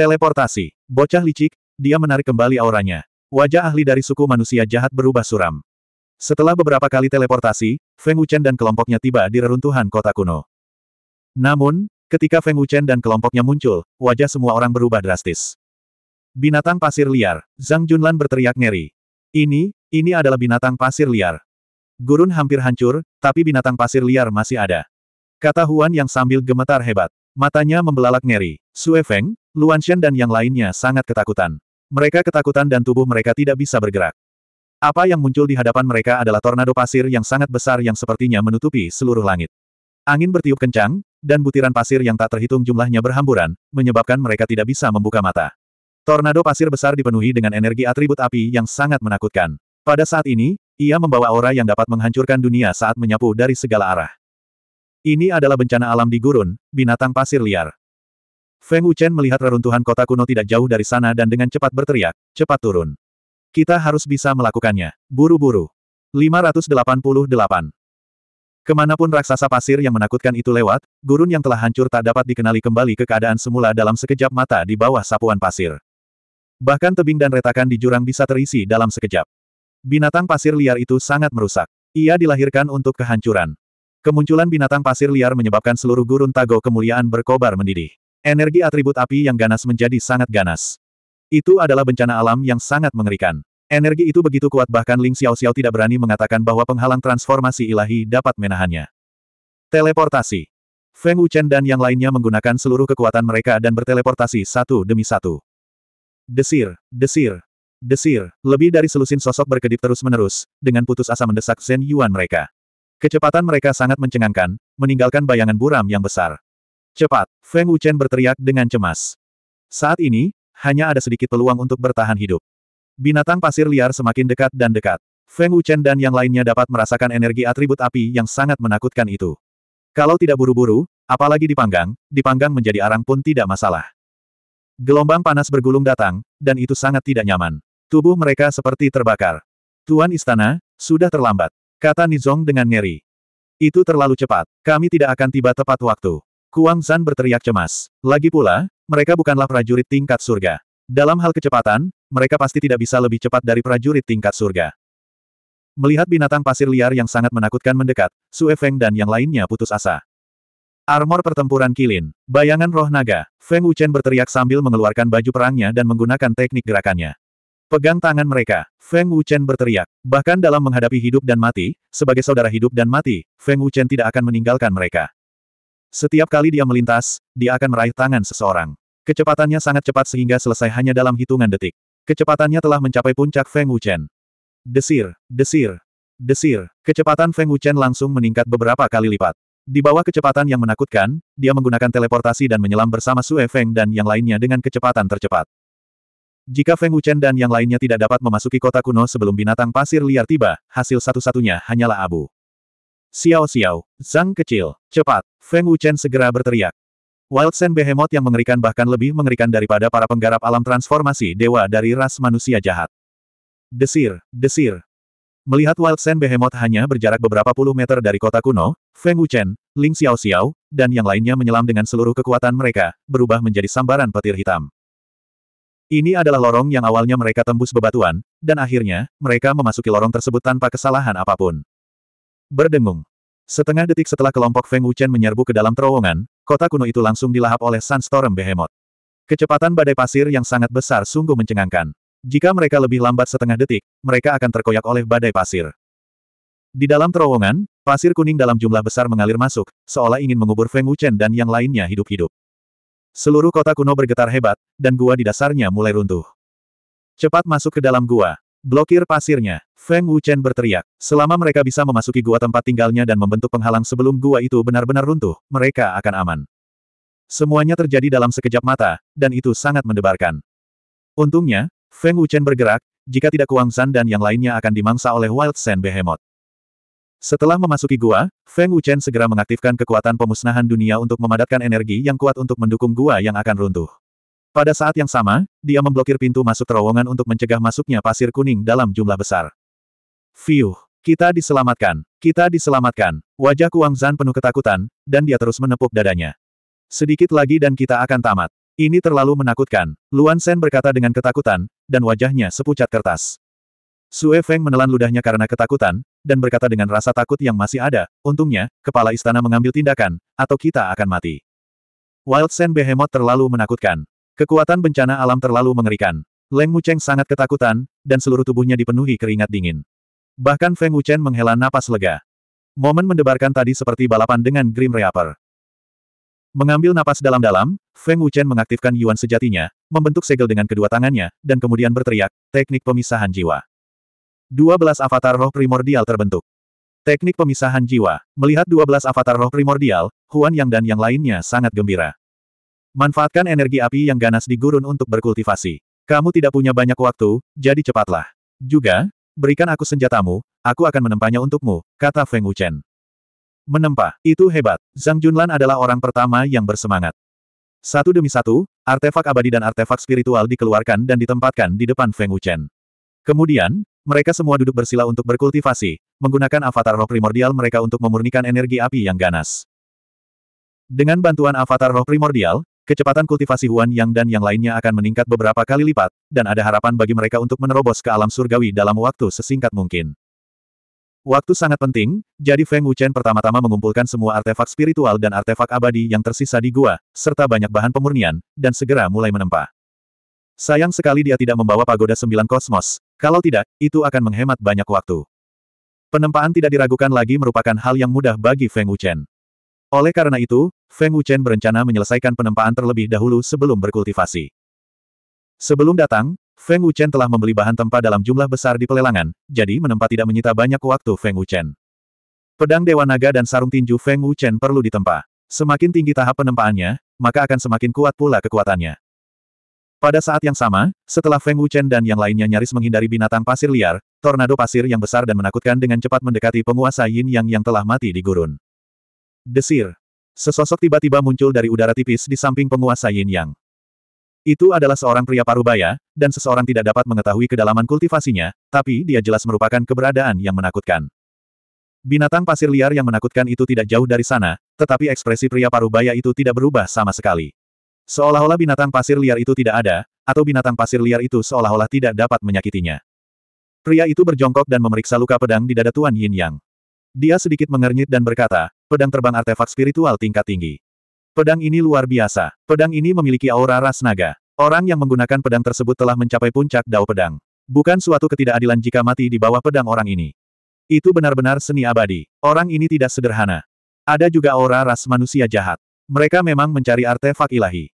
Teleportasi. Bocah licik, dia menarik kembali auranya. Wajah ahli dari suku manusia jahat berubah suram. Setelah beberapa kali teleportasi, Feng Wuchen dan kelompoknya tiba di reruntuhan kota kuno. Namun, ketika Feng Wuchen dan kelompoknya muncul, wajah semua orang berubah drastis. Binatang pasir liar, Zhang Junlan berteriak ngeri. Ini, ini adalah binatang pasir liar. Gurun hampir hancur, tapi binatang pasir liar masih ada. Kata Huan yang sambil gemetar hebat. Matanya membelalak ngeri. Sue Feng, Luan Shen dan yang lainnya sangat ketakutan. Mereka ketakutan dan tubuh mereka tidak bisa bergerak. Apa yang muncul di hadapan mereka adalah tornado pasir yang sangat besar yang sepertinya menutupi seluruh langit. Angin bertiup kencang, dan butiran pasir yang tak terhitung jumlahnya berhamburan, menyebabkan mereka tidak bisa membuka mata. Tornado pasir besar dipenuhi dengan energi atribut api yang sangat menakutkan. Pada saat ini, ia membawa aura yang dapat menghancurkan dunia saat menyapu dari segala arah. Ini adalah bencana alam di gurun, binatang pasir liar. Feng Wuchen melihat reruntuhan kota kuno tidak jauh dari sana dan dengan cepat berteriak, cepat turun. Kita harus bisa melakukannya. Buru-buru. 588. Kemanapun raksasa pasir yang menakutkan itu lewat, gurun yang telah hancur tak dapat dikenali kembali ke keadaan semula dalam sekejap mata di bawah sapuan pasir. Bahkan tebing dan retakan di jurang bisa terisi dalam sekejap. Binatang pasir liar itu sangat merusak. Ia dilahirkan untuk kehancuran. Kemunculan binatang pasir liar menyebabkan seluruh gurun Tago kemuliaan berkobar mendidih. Energi atribut api yang ganas menjadi sangat ganas. Itu adalah bencana alam yang sangat mengerikan. Energi itu begitu kuat bahkan Ling Xiao Xiao tidak berani mengatakan bahwa penghalang transformasi ilahi dapat menahannya. Teleportasi. Feng Wuchen dan yang lainnya menggunakan seluruh kekuatan mereka dan berteleportasi satu demi satu. Desir, desir, desir, lebih dari selusin sosok berkedip terus-menerus, dengan putus asa mendesak Zen Yuan mereka. Kecepatan mereka sangat mencengangkan, meninggalkan bayangan buram yang besar. Cepat! Feng Wuchen berteriak dengan cemas. Saat ini, hanya ada sedikit peluang untuk bertahan hidup. Binatang pasir liar semakin dekat dan dekat. Feng Wuchen dan yang lainnya dapat merasakan energi atribut api yang sangat menakutkan itu. Kalau tidak buru-buru, apalagi dipanggang, dipanggang menjadi arang pun tidak masalah. Gelombang panas bergulung datang, dan itu sangat tidak nyaman. Tubuh mereka seperti terbakar. Tuan Istana, sudah terlambat, kata Nizong dengan ngeri. Itu terlalu cepat, kami tidak akan tiba tepat waktu. Kuang San berteriak cemas. Lagi pula, mereka bukanlah prajurit tingkat surga. Dalam hal kecepatan, mereka pasti tidak bisa lebih cepat dari prajurit tingkat surga. Melihat binatang pasir liar yang sangat menakutkan mendekat, Sue Feng dan yang lainnya putus asa. Armor pertempuran kilin, bayangan roh naga, Feng Wuchen berteriak sambil mengeluarkan baju perangnya dan menggunakan teknik gerakannya. Pegang tangan mereka, Feng Wuchen berteriak. Bahkan dalam menghadapi hidup dan mati, sebagai saudara hidup dan mati, Feng Wuchen tidak akan meninggalkan mereka. Setiap kali dia melintas, dia akan meraih tangan seseorang. Kecepatannya sangat cepat sehingga selesai hanya dalam hitungan detik. Kecepatannya telah mencapai puncak Feng Wuchen. Desir, desir, desir. Kecepatan Feng Wuchen langsung meningkat beberapa kali lipat. Di bawah kecepatan yang menakutkan, dia menggunakan teleportasi dan menyelam bersama Sue Feng dan yang lainnya dengan kecepatan tercepat. Jika Feng Wuchen dan yang lainnya tidak dapat memasuki kota kuno sebelum binatang pasir liar tiba, hasil satu-satunya hanyalah abu. Xiao Xiao, Zhang kecil, cepat, Feng Wuchen segera berteriak. Wild Sand Behemoth yang mengerikan bahkan lebih mengerikan daripada para penggarap alam transformasi dewa dari ras manusia jahat. Desir, desir. Melihat Wild Sand Behemoth hanya berjarak beberapa puluh meter dari kota kuno, Feng Wuchen, Ling Xiao Xiao, dan yang lainnya menyelam dengan seluruh kekuatan mereka, berubah menjadi sambaran petir hitam. Ini adalah lorong yang awalnya mereka tembus bebatuan, dan akhirnya, mereka memasuki lorong tersebut tanpa kesalahan apapun. Berdengung. Setengah detik setelah kelompok Feng Wuchen menyerbu ke dalam terowongan, kota kuno itu langsung dilahap oleh Sunstorm Behemoth. Kecepatan badai pasir yang sangat besar sungguh mencengangkan. Jika mereka lebih lambat setengah detik, mereka akan terkoyak oleh badai pasir. Di dalam terowongan, pasir kuning dalam jumlah besar mengalir masuk, seolah ingin mengubur Feng Wuchen dan yang lainnya hidup-hidup. Seluruh kota kuno bergetar hebat, dan gua di dasarnya mulai runtuh. Cepat masuk ke dalam gua. Blokir pasirnya. Feng Wuchen berteriak. Selama mereka bisa memasuki gua tempat tinggalnya dan membentuk penghalang sebelum gua itu benar-benar runtuh, mereka akan aman. Semuanya terjadi dalam sekejap mata, dan itu sangat mendebarkan. Untungnya, Feng Wuchen bergerak, jika tidak Kuang San dan yang lainnya akan dimangsa oleh Wild Sand Behemoth. Setelah memasuki gua, Feng Wuchen segera mengaktifkan kekuatan pemusnahan dunia untuk memadatkan energi yang kuat untuk mendukung gua yang akan runtuh. Pada saat yang sama, dia memblokir pintu masuk terowongan untuk mencegah masuknya pasir kuning dalam jumlah besar. Fiuh! Kita diselamatkan! Kita diselamatkan! Wajah Kuang Zan penuh ketakutan, dan dia terus menepuk dadanya. Sedikit lagi dan kita akan tamat. Ini terlalu menakutkan, Luan Sen berkata dengan ketakutan, dan wajahnya sepucat kertas. Sue Feng menelan ludahnya karena ketakutan, dan berkata dengan rasa takut yang masih ada, untungnya, kepala istana mengambil tindakan, atau kita akan mati. Wild Sen Behemoth terlalu menakutkan. Kekuatan bencana alam terlalu mengerikan. Leng Mucheng sangat ketakutan, dan seluruh tubuhnya dipenuhi keringat dingin. Bahkan Feng Wuchen menghela napas lega. Momen mendebarkan tadi seperti balapan dengan Grim Reaper. Mengambil napas dalam-dalam, Feng Wuchen mengaktifkan Yuan sejatinya, membentuk segel dengan kedua tangannya, dan kemudian berteriak, teknik pemisahan jiwa. 12 avatar roh primordial terbentuk. Teknik pemisahan jiwa. Melihat 12 avatar roh primordial, Huan Yang dan yang lainnya sangat gembira. Manfaatkan energi api yang ganas di gurun untuk berkultivasi. Kamu tidak punya banyak waktu, jadi cepatlah. Juga, berikan aku senjatamu, aku akan menempahnya untukmu, kata Feng Wuchen. Menempa, itu hebat. Zhang Junlan adalah orang pertama yang bersemangat. Satu demi satu, artefak abadi dan artefak spiritual dikeluarkan dan ditempatkan di depan Feng Wuchen. Kemudian, mereka semua duduk bersila untuk berkultivasi, menggunakan avatar roh primordial mereka untuk memurnikan energi api yang ganas. Dengan bantuan avatar roh primordial, Kecepatan kultivasi Huan Yang dan yang lainnya akan meningkat beberapa kali lipat, dan ada harapan bagi mereka untuk menerobos ke alam surgawi dalam waktu sesingkat mungkin. Waktu sangat penting, jadi Feng Wuchen pertama-tama mengumpulkan semua artefak spiritual dan artefak abadi yang tersisa di gua, serta banyak bahan pemurnian, dan segera mulai menempa. Sayang sekali dia tidak membawa pagoda sembilan kosmos, kalau tidak, itu akan menghemat banyak waktu. Penempaan tidak diragukan lagi merupakan hal yang mudah bagi Feng Wuchen. Oleh karena itu, Feng Wuchen berencana menyelesaikan penempaan terlebih dahulu sebelum berkultivasi. Sebelum datang, Feng Wuchen telah membeli bahan tempa dalam jumlah besar di pelelangan, jadi menempa tidak menyita banyak waktu Feng Wuchen. Pedang Dewa Naga dan sarung tinju Feng Wuchen perlu ditempa. Semakin tinggi tahap penempaannya, maka akan semakin kuat pula kekuatannya. Pada saat yang sama, setelah Feng Wuchen dan yang lainnya nyaris menghindari binatang pasir liar, tornado pasir yang besar dan menakutkan dengan cepat mendekati penguasa Yin Yang yang telah mati di gurun. Desir. Sesosok tiba-tiba muncul dari udara tipis di samping penguasa Yin Yang. Itu adalah seorang pria parubaya, dan seseorang tidak dapat mengetahui kedalaman kultivasinya, tapi dia jelas merupakan keberadaan yang menakutkan. Binatang pasir liar yang menakutkan itu tidak jauh dari sana, tetapi ekspresi pria parubaya itu tidak berubah sama sekali. Seolah-olah binatang pasir liar itu tidak ada, atau binatang pasir liar itu seolah-olah tidak dapat menyakitinya. Pria itu berjongkok dan memeriksa luka pedang di dada Tuan Yin Yang. Dia sedikit mengernyit dan berkata, pedang terbang artefak spiritual tingkat tinggi. Pedang ini luar biasa. Pedang ini memiliki aura ras naga. Orang yang menggunakan pedang tersebut telah mencapai puncak dao pedang. Bukan suatu ketidakadilan jika mati di bawah pedang orang ini. Itu benar-benar seni abadi. Orang ini tidak sederhana. Ada juga aura ras manusia jahat. Mereka memang mencari artefak ilahi.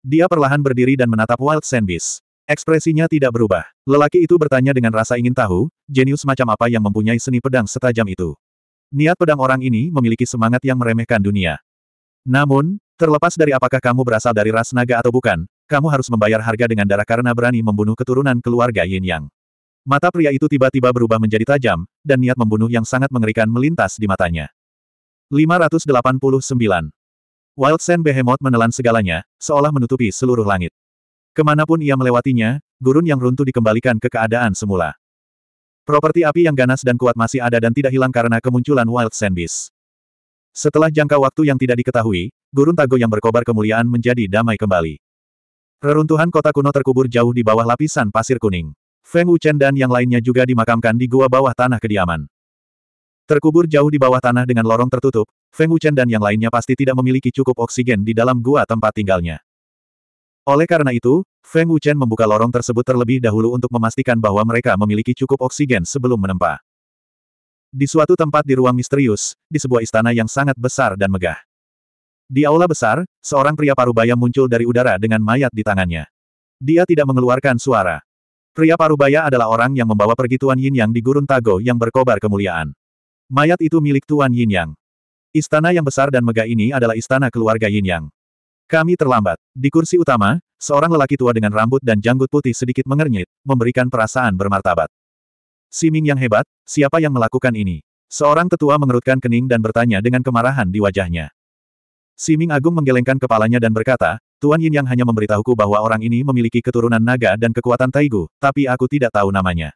Dia perlahan berdiri dan menatap Wild Sandbis. Ekspresinya tidak berubah. Lelaki itu bertanya dengan rasa ingin tahu, jenius macam apa yang mempunyai seni pedang setajam itu. Niat pedang orang ini memiliki semangat yang meremehkan dunia. Namun, terlepas dari apakah kamu berasal dari ras naga atau bukan, kamu harus membayar harga dengan darah karena berani membunuh keturunan keluarga Yin Yang. Mata pria itu tiba-tiba berubah menjadi tajam, dan niat membunuh yang sangat mengerikan melintas di matanya. 589. Wild Sand Behemoth menelan segalanya, seolah menutupi seluruh langit. Kemanapun ia melewatinya, gurun yang runtuh dikembalikan ke keadaan semula. Properti api yang ganas dan kuat masih ada dan tidak hilang karena kemunculan Wild Sand Beast. Setelah jangka waktu yang tidak diketahui, gurun Tago yang berkobar kemuliaan menjadi damai kembali. Reruntuhan kota kuno terkubur jauh di bawah lapisan pasir kuning. Feng Wuchen dan yang lainnya juga dimakamkan di gua bawah tanah kediaman. Terkubur jauh di bawah tanah dengan lorong tertutup, Feng Wuchen dan yang lainnya pasti tidak memiliki cukup oksigen di dalam gua tempat tinggalnya. Oleh karena itu, Feng Wuchen membuka lorong tersebut terlebih dahulu untuk memastikan bahwa mereka memiliki cukup oksigen sebelum menempa. Di suatu tempat di ruang misterius, di sebuah istana yang sangat besar dan megah. Di aula besar, seorang pria parubaya muncul dari udara dengan mayat di tangannya. Dia tidak mengeluarkan suara. Pria parubaya adalah orang yang membawa pergi Tuan Yin Yang di gurun Tago yang berkobar kemuliaan. Mayat itu milik Tuan Yin Yang. Istana yang besar dan megah ini adalah istana keluarga Yin Yang. Kami terlambat. Di kursi utama, seorang lelaki tua dengan rambut dan janggut putih sedikit mengernyit, memberikan perasaan bermartabat. Siming yang hebat, siapa yang melakukan ini? Seorang tetua mengerutkan kening dan bertanya dengan kemarahan di wajahnya. Siming Agung menggelengkan kepalanya dan berkata, Tuan Yin yang hanya memberitahuku bahwa orang ini memiliki keturunan naga dan kekuatan taigu, tapi aku tidak tahu namanya.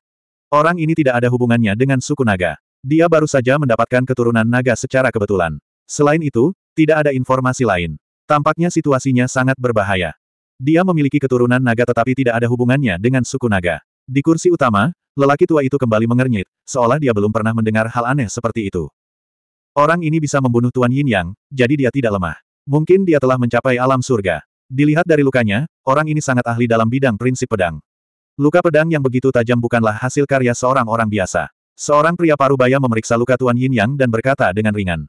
Orang ini tidak ada hubungannya dengan suku naga. Dia baru saja mendapatkan keturunan naga secara kebetulan. Selain itu, tidak ada informasi lain. Tampaknya situasinya sangat berbahaya. Dia memiliki keturunan naga tetapi tidak ada hubungannya dengan suku naga. Di kursi utama, lelaki tua itu kembali mengernyit, seolah dia belum pernah mendengar hal aneh seperti itu. Orang ini bisa membunuh Tuan Yin Yang, jadi dia tidak lemah. Mungkin dia telah mencapai alam surga. Dilihat dari lukanya, orang ini sangat ahli dalam bidang prinsip pedang. Luka pedang yang begitu tajam bukanlah hasil karya seorang orang biasa. Seorang pria parubaya memeriksa luka Tuan Yin Yang dan berkata dengan ringan.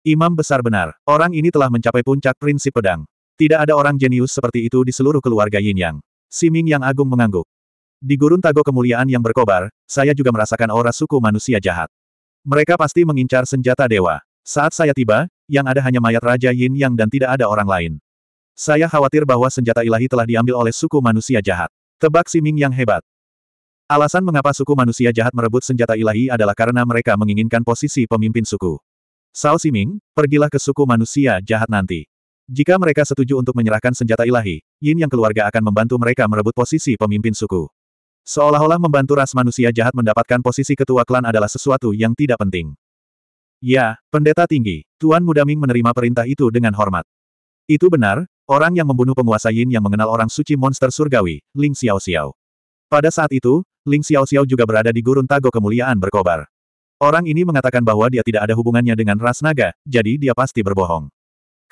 Imam besar benar, orang ini telah mencapai puncak prinsip pedang. Tidak ada orang jenius seperti itu di seluruh keluarga Yin Yang. Siming yang agung mengangguk. Di gurun tago kemuliaan yang berkobar, saya juga merasakan aura suku manusia jahat. Mereka pasti mengincar senjata dewa. Saat saya tiba, yang ada hanya mayat Raja Yin Yang dan tidak ada orang lain. Saya khawatir bahwa senjata ilahi telah diambil oleh suku manusia jahat. Tebak Siming yang hebat. Alasan mengapa suku manusia jahat merebut senjata ilahi adalah karena mereka menginginkan posisi pemimpin suku. Sao Siming, pergilah ke suku manusia jahat nanti. Jika mereka setuju untuk menyerahkan senjata ilahi, Yin yang keluarga akan membantu mereka merebut posisi pemimpin suku. Seolah-olah membantu ras manusia jahat mendapatkan posisi ketua klan adalah sesuatu yang tidak penting. Ya, pendeta tinggi, Tuan Muda Ming menerima perintah itu dengan hormat. Itu benar, orang yang membunuh penguasa Yin yang mengenal orang suci monster surgawi, Ling Xiao Xiao. Pada saat itu, Ling Xiao Xiao juga berada di gurun Tago Kemuliaan berkobar. Orang ini mengatakan bahwa dia tidak ada hubungannya dengan ras naga, jadi dia pasti berbohong.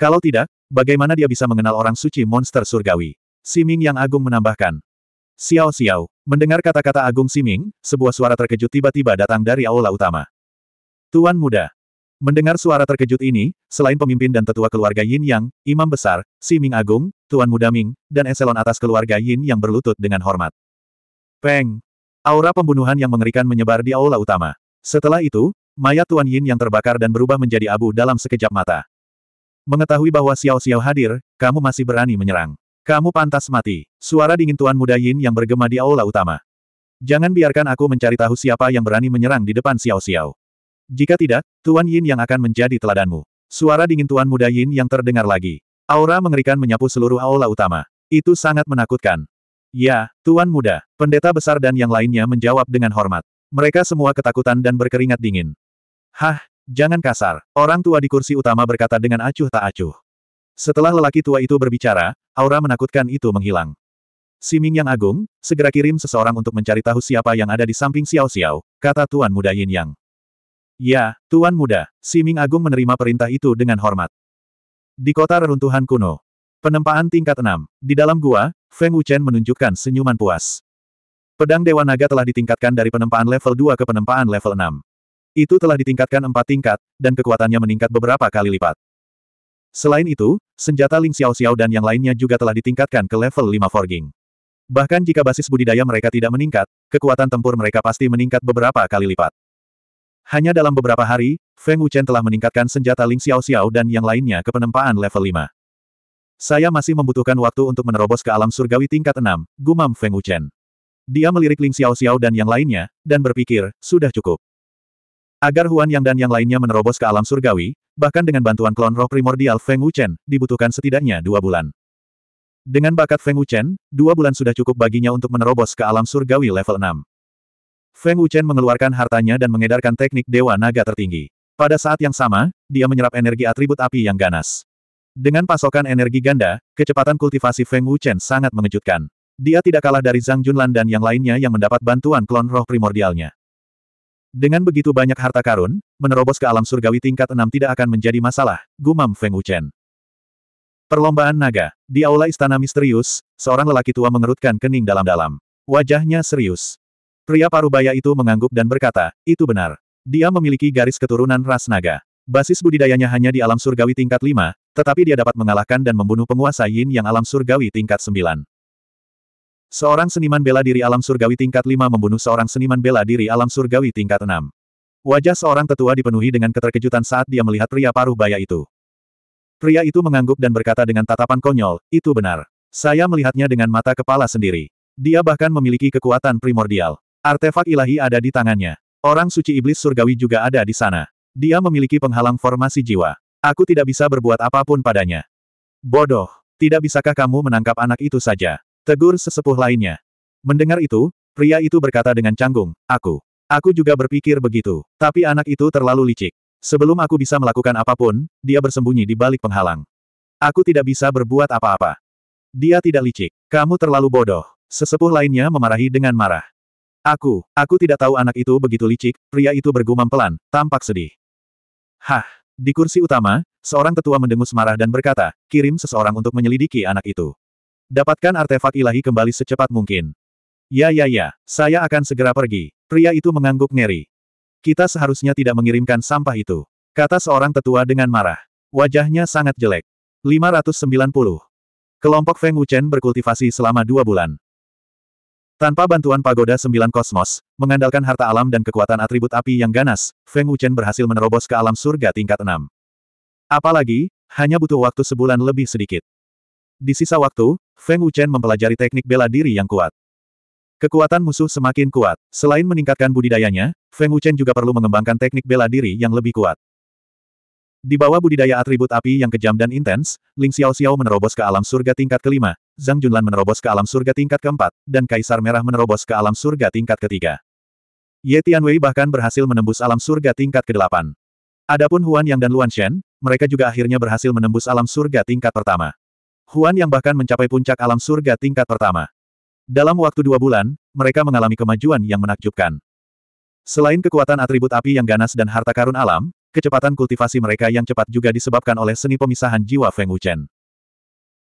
Kalau tidak, bagaimana dia bisa mengenal orang suci monster surgawi? Siming yang agung menambahkan. Xiao Xiao, mendengar kata-kata agung Siming, sebuah suara terkejut tiba-tiba datang dari aula utama. Tuan muda. Mendengar suara terkejut ini, selain pemimpin dan tetua keluarga Yin Yang, Imam Besar, Siming Agung, Tuan Muda Ming, dan eselon atas keluarga Yin yang berlutut dengan hormat. Peng! Aura pembunuhan yang mengerikan menyebar di aula utama. Setelah itu, mayat Tuan Yin yang terbakar dan berubah menjadi abu dalam sekejap mata. Mengetahui bahwa Xiao Xiao hadir, kamu masih berani menyerang. Kamu pantas mati. Suara dingin Tuan Muda Yin yang bergema di aula utama. Jangan biarkan aku mencari tahu siapa yang berani menyerang di depan Xiao Xiao. Jika tidak, Tuan Yin yang akan menjadi teladanmu. Suara dingin Tuan Muda Yin yang terdengar lagi. Aura mengerikan menyapu seluruh aula utama. Itu sangat menakutkan. Ya, Tuan Muda, pendeta besar dan yang lainnya menjawab dengan hormat. Mereka semua ketakutan dan berkeringat dingin. Hah, jangan kasar, orang tua di kursi utama berkata dengan acuh tak acuh. Setelah lelaki tua itu berbicara, aura menakutkan itu menghilang. Siming yang agung, segera kirim seseorang untuk mencari tahu siapa yang ada di samping Xiao Xiao, kata Tuan Muda Yin Yang. Ya, Tuan Muda, Siming Agung menerima perintah itu dengan hormat. Di kota reruntuhan kuno. Penempaan tingkat 6. Di dalam gua, Feng Wuchen menunjukkan senyuman puas. Pedang Dewa Naga telah ditingkatkan dari penempaan level 2 ke penempaan level 6. Itu telah ditingkatkan empat tingkat, dan kekuatannya meningkat beberapa kali lipat. Selain itu, senjata Ling Xiao Xiao dan yang lainnya juga telah ditingkatkan ke level 5 forging. Bahkan jika basis budidaya mereka tidak meningkat, kekuatan tempur mereka pasti meningkat beberapa kali lipat. Hanya dalam beberapa hari, Feng Wuchen telah meningkatkan senjata Ling Xiao Xiao dan yang lainnya ke penempaan level 5. Saya masih membutuhkan waktu untuk menerobos ke alam surgawi tingkat 6, gumam Feng Wuchen. Dia melirik Ling Xiao Xiao dan yang lainnya, dan berpikir, sudah cukup. Agar Huan Yang dan yang lainnya menerobos ke alam surgawi, bahkan dengan bantuan klon roh primordial Feng Wuchen, dibutuhkan setidaknya dua bulan. Dengan bakat Feng Wuchen, dua bulan sudah cukup baginya untuk menerobos ke alam surgawi level 6. Feng Wuchen mengeluarkan hartanya dan mengedarkan teknik Dewa Naga tertinggi. Pada saat yang sama, dia menyerap energi atribut api yang ganas. Dengan pasokan energi ganda, kecepatan kultivasi Feng Wuchen sangat mengejutkan. Dia tidak kalah dari Zhang Junlan dan yang lainnya yang mendapat bantuan klon roh primordialnya. Dengan begitu banyak harta karun, menerobos ke alam surgawi tingkat 6 tidak akan menjadi masalah, gumam Feng Wuchen. Perlombaan naga. Di aula istana misterius, seorang lelaki tua mengerutkan kening dalam-dalam. Wajahnya serius. Pria parubaya itu mengangguk dan berkata, itu benar. Dia memiliki garis keturunan ras naga. Basis budidayanya hanya di alam surgawi tingkat 5, tetapi dia dapat mengalahkan dan membunuh penguasa Yin yang alam surgawi tingkat 9. Seorang seniman bela diri alam surgawi tingkat 5 membunuh seorang seniman bela diri alam surgawi tingkat 6. Wajah seorang tetua dipenuhi dengan keterkejutan saat dia melihat pria paruh baya itu. Pria itu mengangguk dan berkata dengan tatapan konyol, itu benar. Saya melihatnya dengan mata kepala sendiri. Dia bahkan memiliki kekuatan primordial. Artefak ilahi ada di tangannya. Orang suci iblis surgawi juga ada di sana. Dia memiliki penghalang formasi jiwa. Aku tidak bisa berbuat apapun padanya. Bodoh. Tidak bisakah kamu menangkap anak itu saja? Tegur sesepuh lainnya. Mendengar itu, pria itu berkata dengan canggung, aku. Aku juga berpikir begitu. Tapi anak itu terlalu licik. Sebelum aku bisa melakukan apapun, dia bersembunyi di balik penghalang. Aku tidak bisa berbuat apa-apa. Dia tidak licik. Kamu terlalu bodoh. Sesepuh lainnya memarahi dengan marah. Aku, aku tidak tahu anak itu begitu licik, pria itu bergumam pelan, tampak sedih. Hah. Di kursi utama, seorang tetua mendengus marah dan berkata, kirim seseorang untuk menyelidiki anak itu. Dapatkan artefak ilahi kembali secepat mungkin. Ya ya ya, saya akan segera pergi. Pria itu mengangguk ngeri. Kita seharusnya tidak mengirimkan sampah itu. Kata seorang tetua dengan marah. Wajahnya sangat jelek. 590. Kelompok Feng Wuchen berkultivasi selama dua bulan. Tanpa bantuan pagoda sembilan kosmos, mengandalkan harta alam dan kekuatan atribut api yang ganas, Feng Wuchen berhasil menerobos ke alam surga tingkat enam. Apalagi, hanya butuh waktu sebulan lebih sedikit. Di sisa waktu, Feng Wuchen mempelajari teknik bela diri yang kuat. Kekuatan musuh semakin kuat. Selain meningkatkan budidayanya, Feng Wuchen juga perlu mengembangkan teknik bela diri yang lebih kuat. Di bawah budidaya atribut api yang kejam dan intens, Ling Xiao Xiao menerobos ke alam surga tingkat kelima, Zhang Junlan menerobos ke alam surga tingkat keempat, dan Kaisar Merah menerobos ke alam surga tingkat ketiga. Ye Tianwei bahkan berhasil menembus alam surga tingkat kedelapan. Adapun Huan Yang dan Luan Shen, mereka juga akhirnya berhasil menembus alam surga tingkat pertama. Huan yang bahkan mencapai puncak alam surga tingkat pertama. Dalam waktu dua bulan, mereka mengalami kemajuan yang menakjubkan. Selain kekuatan atribut api yang ganas dan harta karun alam, kecepatan kultivasi mereka yang cepat juga disebabkan oleh seni pemisahan jiwa Feng Wuchen.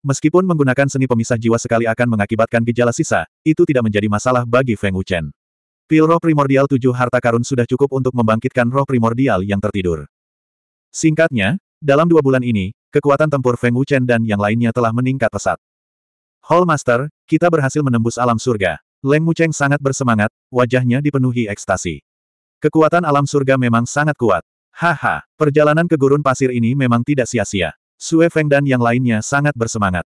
Meskipun menggunakan seni pemisah jiwa sekali akan mengakibatkan gejala sisa, itu tidak menjadi masalah bagi Feng Wuchen. Pil roh primordial tujuh harta karun sudah cukup untuk membangkitkan roh primordial yang tertidur. Singkatnya, dalam dua bulan ini, kekuatan tempur Feng Wuchen dan yang lainnya telah meningkat pesat. Hall Master, kita berhasil menembus alam surga. Leng Wucheng sangat bersemangat, wajahnya dipenuhi ekstasi. Kekuatan alam surga memang sangat kuat. Haha, perjalanan ke gurun pasir ini memang tidak sia-sia. Sue Feng dan yang lainnya sangat bersemangat.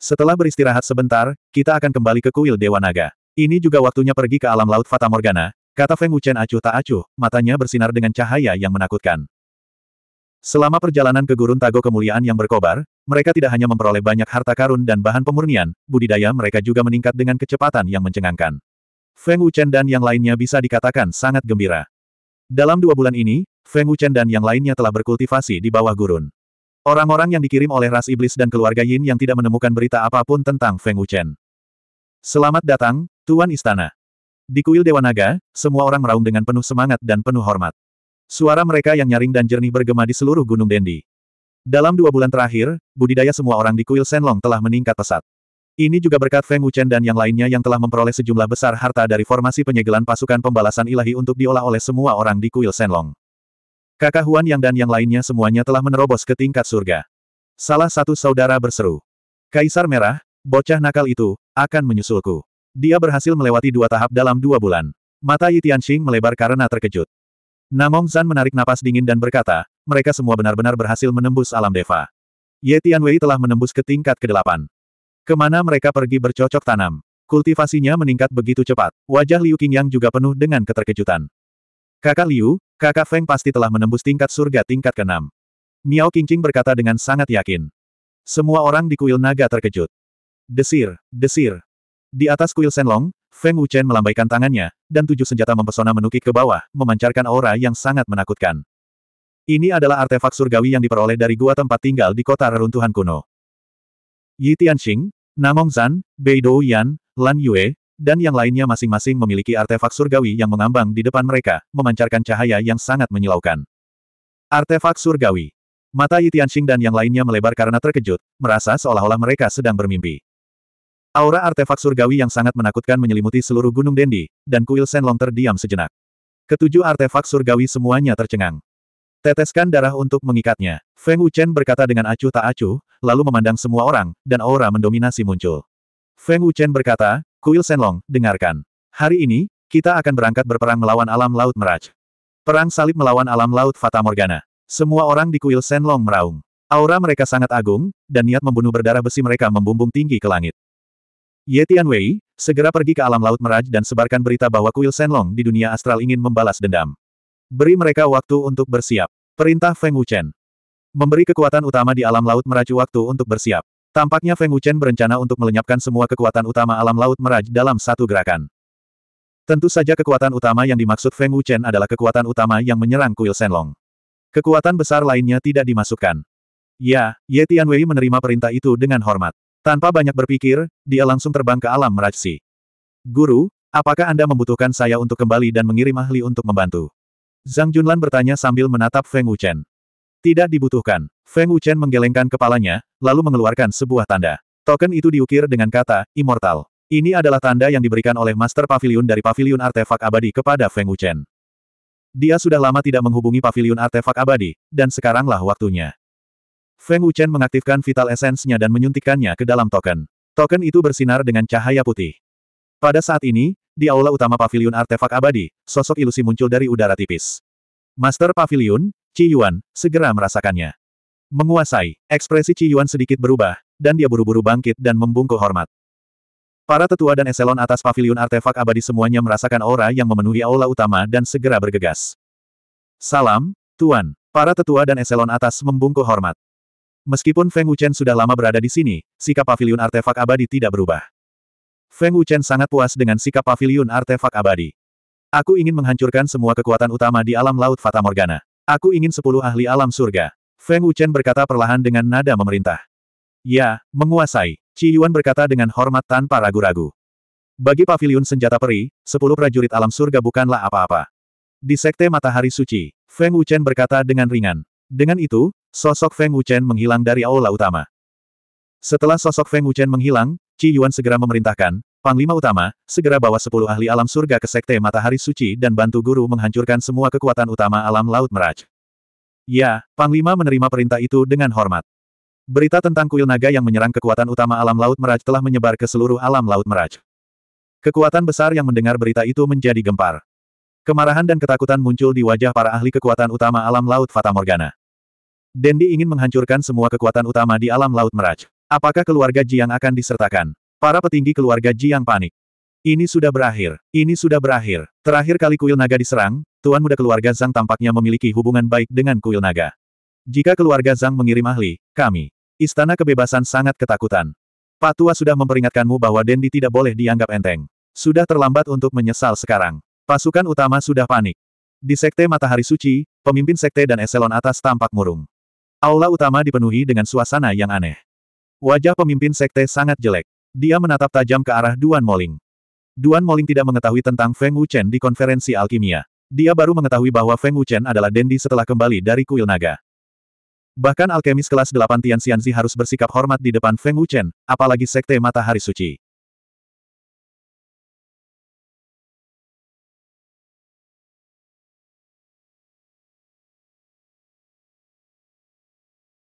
Setelah beristirahat sebentar, kita akan kembali ke kuil Dewa Naga. Ini juga waktunya pergi ke alam laut Fata Morgana. kata Feng Wuchen acuh tak acuh, matanya bersinar dengan cahaya yang menakutkan. Selama perjalanan ke Gurun Tago Kemuliaan yang berkobar, mereka tidak hanya memperoleh banyak harta karun dan bahan pemurnian, budidaya mereka juga meningkat dengan kecepatan yang mencengangkan. Feng Wuchen dan yang lainnya bisa dikatakan sangat gembira. Dalam dua bulan ini, Feng Wuchen dan yang lainnya telah berkultivasi di bawah gurun. Orang-orang yang dikirim oleh ras iblis dan keluarga Yin yang tidak menemukan berita apapun tentang Feng Wuchen. Selamat datang, Tuan Istana. Di kuil Dewa Naga, semua orang meraung dengan penuh semangat dan penuh hormat. Suara mereka yang nyaring dan jernih bergema di seluruh Gunung Dendi. Dalam dua bulan terakhir, budidaya semua orang di kuil Senlong telah meningkat pesat. Ini juga berkat Feng Wuchen dan yang lainnya yang telah memperoleh sejumlah besar harta dari formasi penyegelan pasukan pembalasan ilahi untuk diolah oleh semua orang di kuil Senlong. Kakak Huan Yang dan yang lainnya semuanya telah menerobos ke tingkat surga. Salah satu saudara berseru. Kaisar Merah, bocah nakal itu, akan menyusulku. Dia berhasil melewati dua tahap dalam dua bulan. Mata Yi Tianxing melebar karena terkejut. Namong Zan menarik napas dingin dan berkata, mereka semua benar-benar berhasil menembus alam Deva. Ye Tianwei telah menembus ke tingkat ke-8. Kemana mereka pergi bercocok tanam. Kultivasinya meningkat begitu cepat, wajah Liu Qingyang juga penuh dengan keterkejutan. Kakak Liu, kakak Feng pasti telah menembus tingkat surga tingkat ke-6. Miao Qingqing berkata dengan sangat yakin. Semua orang di kuil naga terkejut. Desir, desir. Di atas kuil Senlong, Feng Wuchen melambaikan tangannya, dan tujuh senjata mempesona menukik ke bawah, memancarkan aura yang sangat menakutkan. Ini adalah artefak surgawi yang diperoleh dari gua tempat tinggal di kota reruntuhan kuno. Yi Tianxing, Namong Zan, Bei Yan, Lan Yue, dan yang lainnya masing-masing memiliki artefak surgawi yang mengambang di depan mereka, memancarkan cahaya yang sangat menyilaukan. Artefak surgawi. Mata Yi Tianxing dan yang lainnya melebar karena terkejut, merasa seolah-olah mereka sedang bermimpi. Aura artefak surgawi yang sangat menakutkan menyelimuti seluruh Gunung Dendi, dan kuil Senlong terdiam sejenak. Ketujuh artefak surgawi semuanya tercengang. Teteskan darah untuk mengikatnya. Feng Wuchen berkata dengan acuh tak acuh, lalu memandang semua orang, dan aura mendominasi muncul. Feng Wuchen berkata, Kuil Senlong, dengarkan. Hari ini, kita akan berangkat berperang melawan alam laut Meraj. Perang salib melawan alam laut Fata Morgana. Semua orang di kuil Senlong meraung. Aura mereka sangat agung, dan niat membunuh berdarah besi mereka membumbung tinggi ke langit. Ye Tianwei, segera pergi ke alam laut Meraj dan sebarkan berita bahwa kuil Senlong di dunia astral ingin membalas dendam. Beri mereka waktu untuk bersiap. Perintah Feng Wuchen. Memberi kekuatan utama di alam laut Meraj waktu untuk bersiap. Tampaknya Feng Wuchen berencana untuk melenyapkan semua kekuatan utama alam laut Meraj dalam satu gerakan. Tentu saja kekuatan utama yang dimaksud Feng Wuchen adalah kekuatan utama yang menyerang kuil Senlong. Kekuatan besar lainnya tidak dimasukkan. Ya, Ye Tianwei menerima perintah itu dengan hormat. Tanpa banyak berpikir, dia langsung terbang ke alam merajsi. Guru, apakah Anda membutuhkan saya untuk kembali dan mengirim ahli untuk membantu? Zhang Junlan bertanya sambil menatap Feng Wuchen. Tidak dibutuhkan. Feng Wuchen menggelengkan kepalanya, lalu mengeluarkan sebuah tanda. Token itu diukir dengan kata, Immortal. Ini adalah tanda yang diberikan oleh Master Pavilion dari Pavilion Artefak Abadi kepada Feng Wuchen. Dia sudah lama tidak menghubungi Pavilion Artefak Abadi, dan sekaranglah waktunya. Feng Wuchen mengaktifkan vital essence-nya dan menyuntikkannya ke dalam token. Token itu bersinar dengan cahaya putih. Pada saat ini, di aula utama pavilion artefak abadi, sosok ilusi muncul dari udara tipis. Master Pavilion, Ci Yuan, segera merasakannya. Menguasai, ekspresi Ci Yuan sedikit berubah, dan dia buru-buru bangkit dan membungkuk hormat. Para tetua dan eselon atas pavilion artefak abadi semuanya merasakan aura yang memenuhi aula utama dan segera bergegas. Salam, Tuan. Para tetua dan eselon atas membungkuk hormat. Meskipun Feng Wuchen sudah lama berada di sini, sikap Pavilion artefak abadi tidak berubah. Feng Wuchen sangat puas dengan sikap Pavilion artefak abadi. Aku ingin menghancurkan semua kekuatan utama di alam laut Fata Morgana. Aku ingin sepuluh ahli alam surga. Feng Wuchen berkata perlahan dengan nada memerintah. Ya, menguasai. Ci Yuan berkata dengan hormat tanpa ragu-ragu. Bagi Pavilion senjata peri, sepuluh prajurit alam surga bukanlah apa-apa. Di Sekte Matahari Suci, Feng Wuchen berkata dengan ringan. Dengan itu, sosok Feng Wuchen menghilang dari aula utama. Setelah sosok Feng Wuchen menghilang, Qi Yuan segera memerintahkan, Panglima Utama, segera bawa sepuluh ahli alam surga ke Sekte Matahari Suci dan bantu guru menghancurkan semua kekuatan utama alam Laut Meraj. Ya, Panglima menerima perintah itu dengan hormat. Berita tentang kuil naga yang menyerang kekuatan utama alam Laut Meraj telah menyebar ke seluruh alam Laut Meraj. Kekuatan besar yang mendengar berita itu menjadi gempar. Kemarahan dan ketakutan muncul di wajah para ahli kekuatan utama alam laut Fata Morgana. Dendi ingin menghancurkan semua kekuatan utama di alam Laut Meraj. Apakah keluarga Jiang akan disertakan? Para petinggi keluarga Jiang panik. Ini sudah berakhir. Ini sudah berakhir. Terakhir kali kuil naga diserang, Tuan Muda keluarga Zhang tampaknya memiliki hubungan baik dengan kuil naga. Jika keluarga Zhang mengirim ahli, kami. Istana kebebasan sangat ketakutan. Pak tua sudah memperingatkanmu bahwa Dendi tidak boleh dianggap enteng. Sudah terlambat untuk menyesal sekarang. Pasukan utama sudah panik. Di Sekte Matahari Suci, pemimpin Sekte dan Eselon atas tampak murung. Aula utama dipenuhi dengan suasana yang aneh. Wajah pemimpin sekte sangat jelek. Dia menatap tajam ke arah Duan Moling. Duan Moling tidak mengetahui tentang Feng Wuchen di konferensi alkimia. Dia baru mengetahui bahwa Feng Wuchen adalah Dendi setelah kembali dari kuil naga. Bahkan alkemis kelas 8 Xianzi harus bersikap hormat di depan Feng Wuchen, apalagi sekte matahari suci.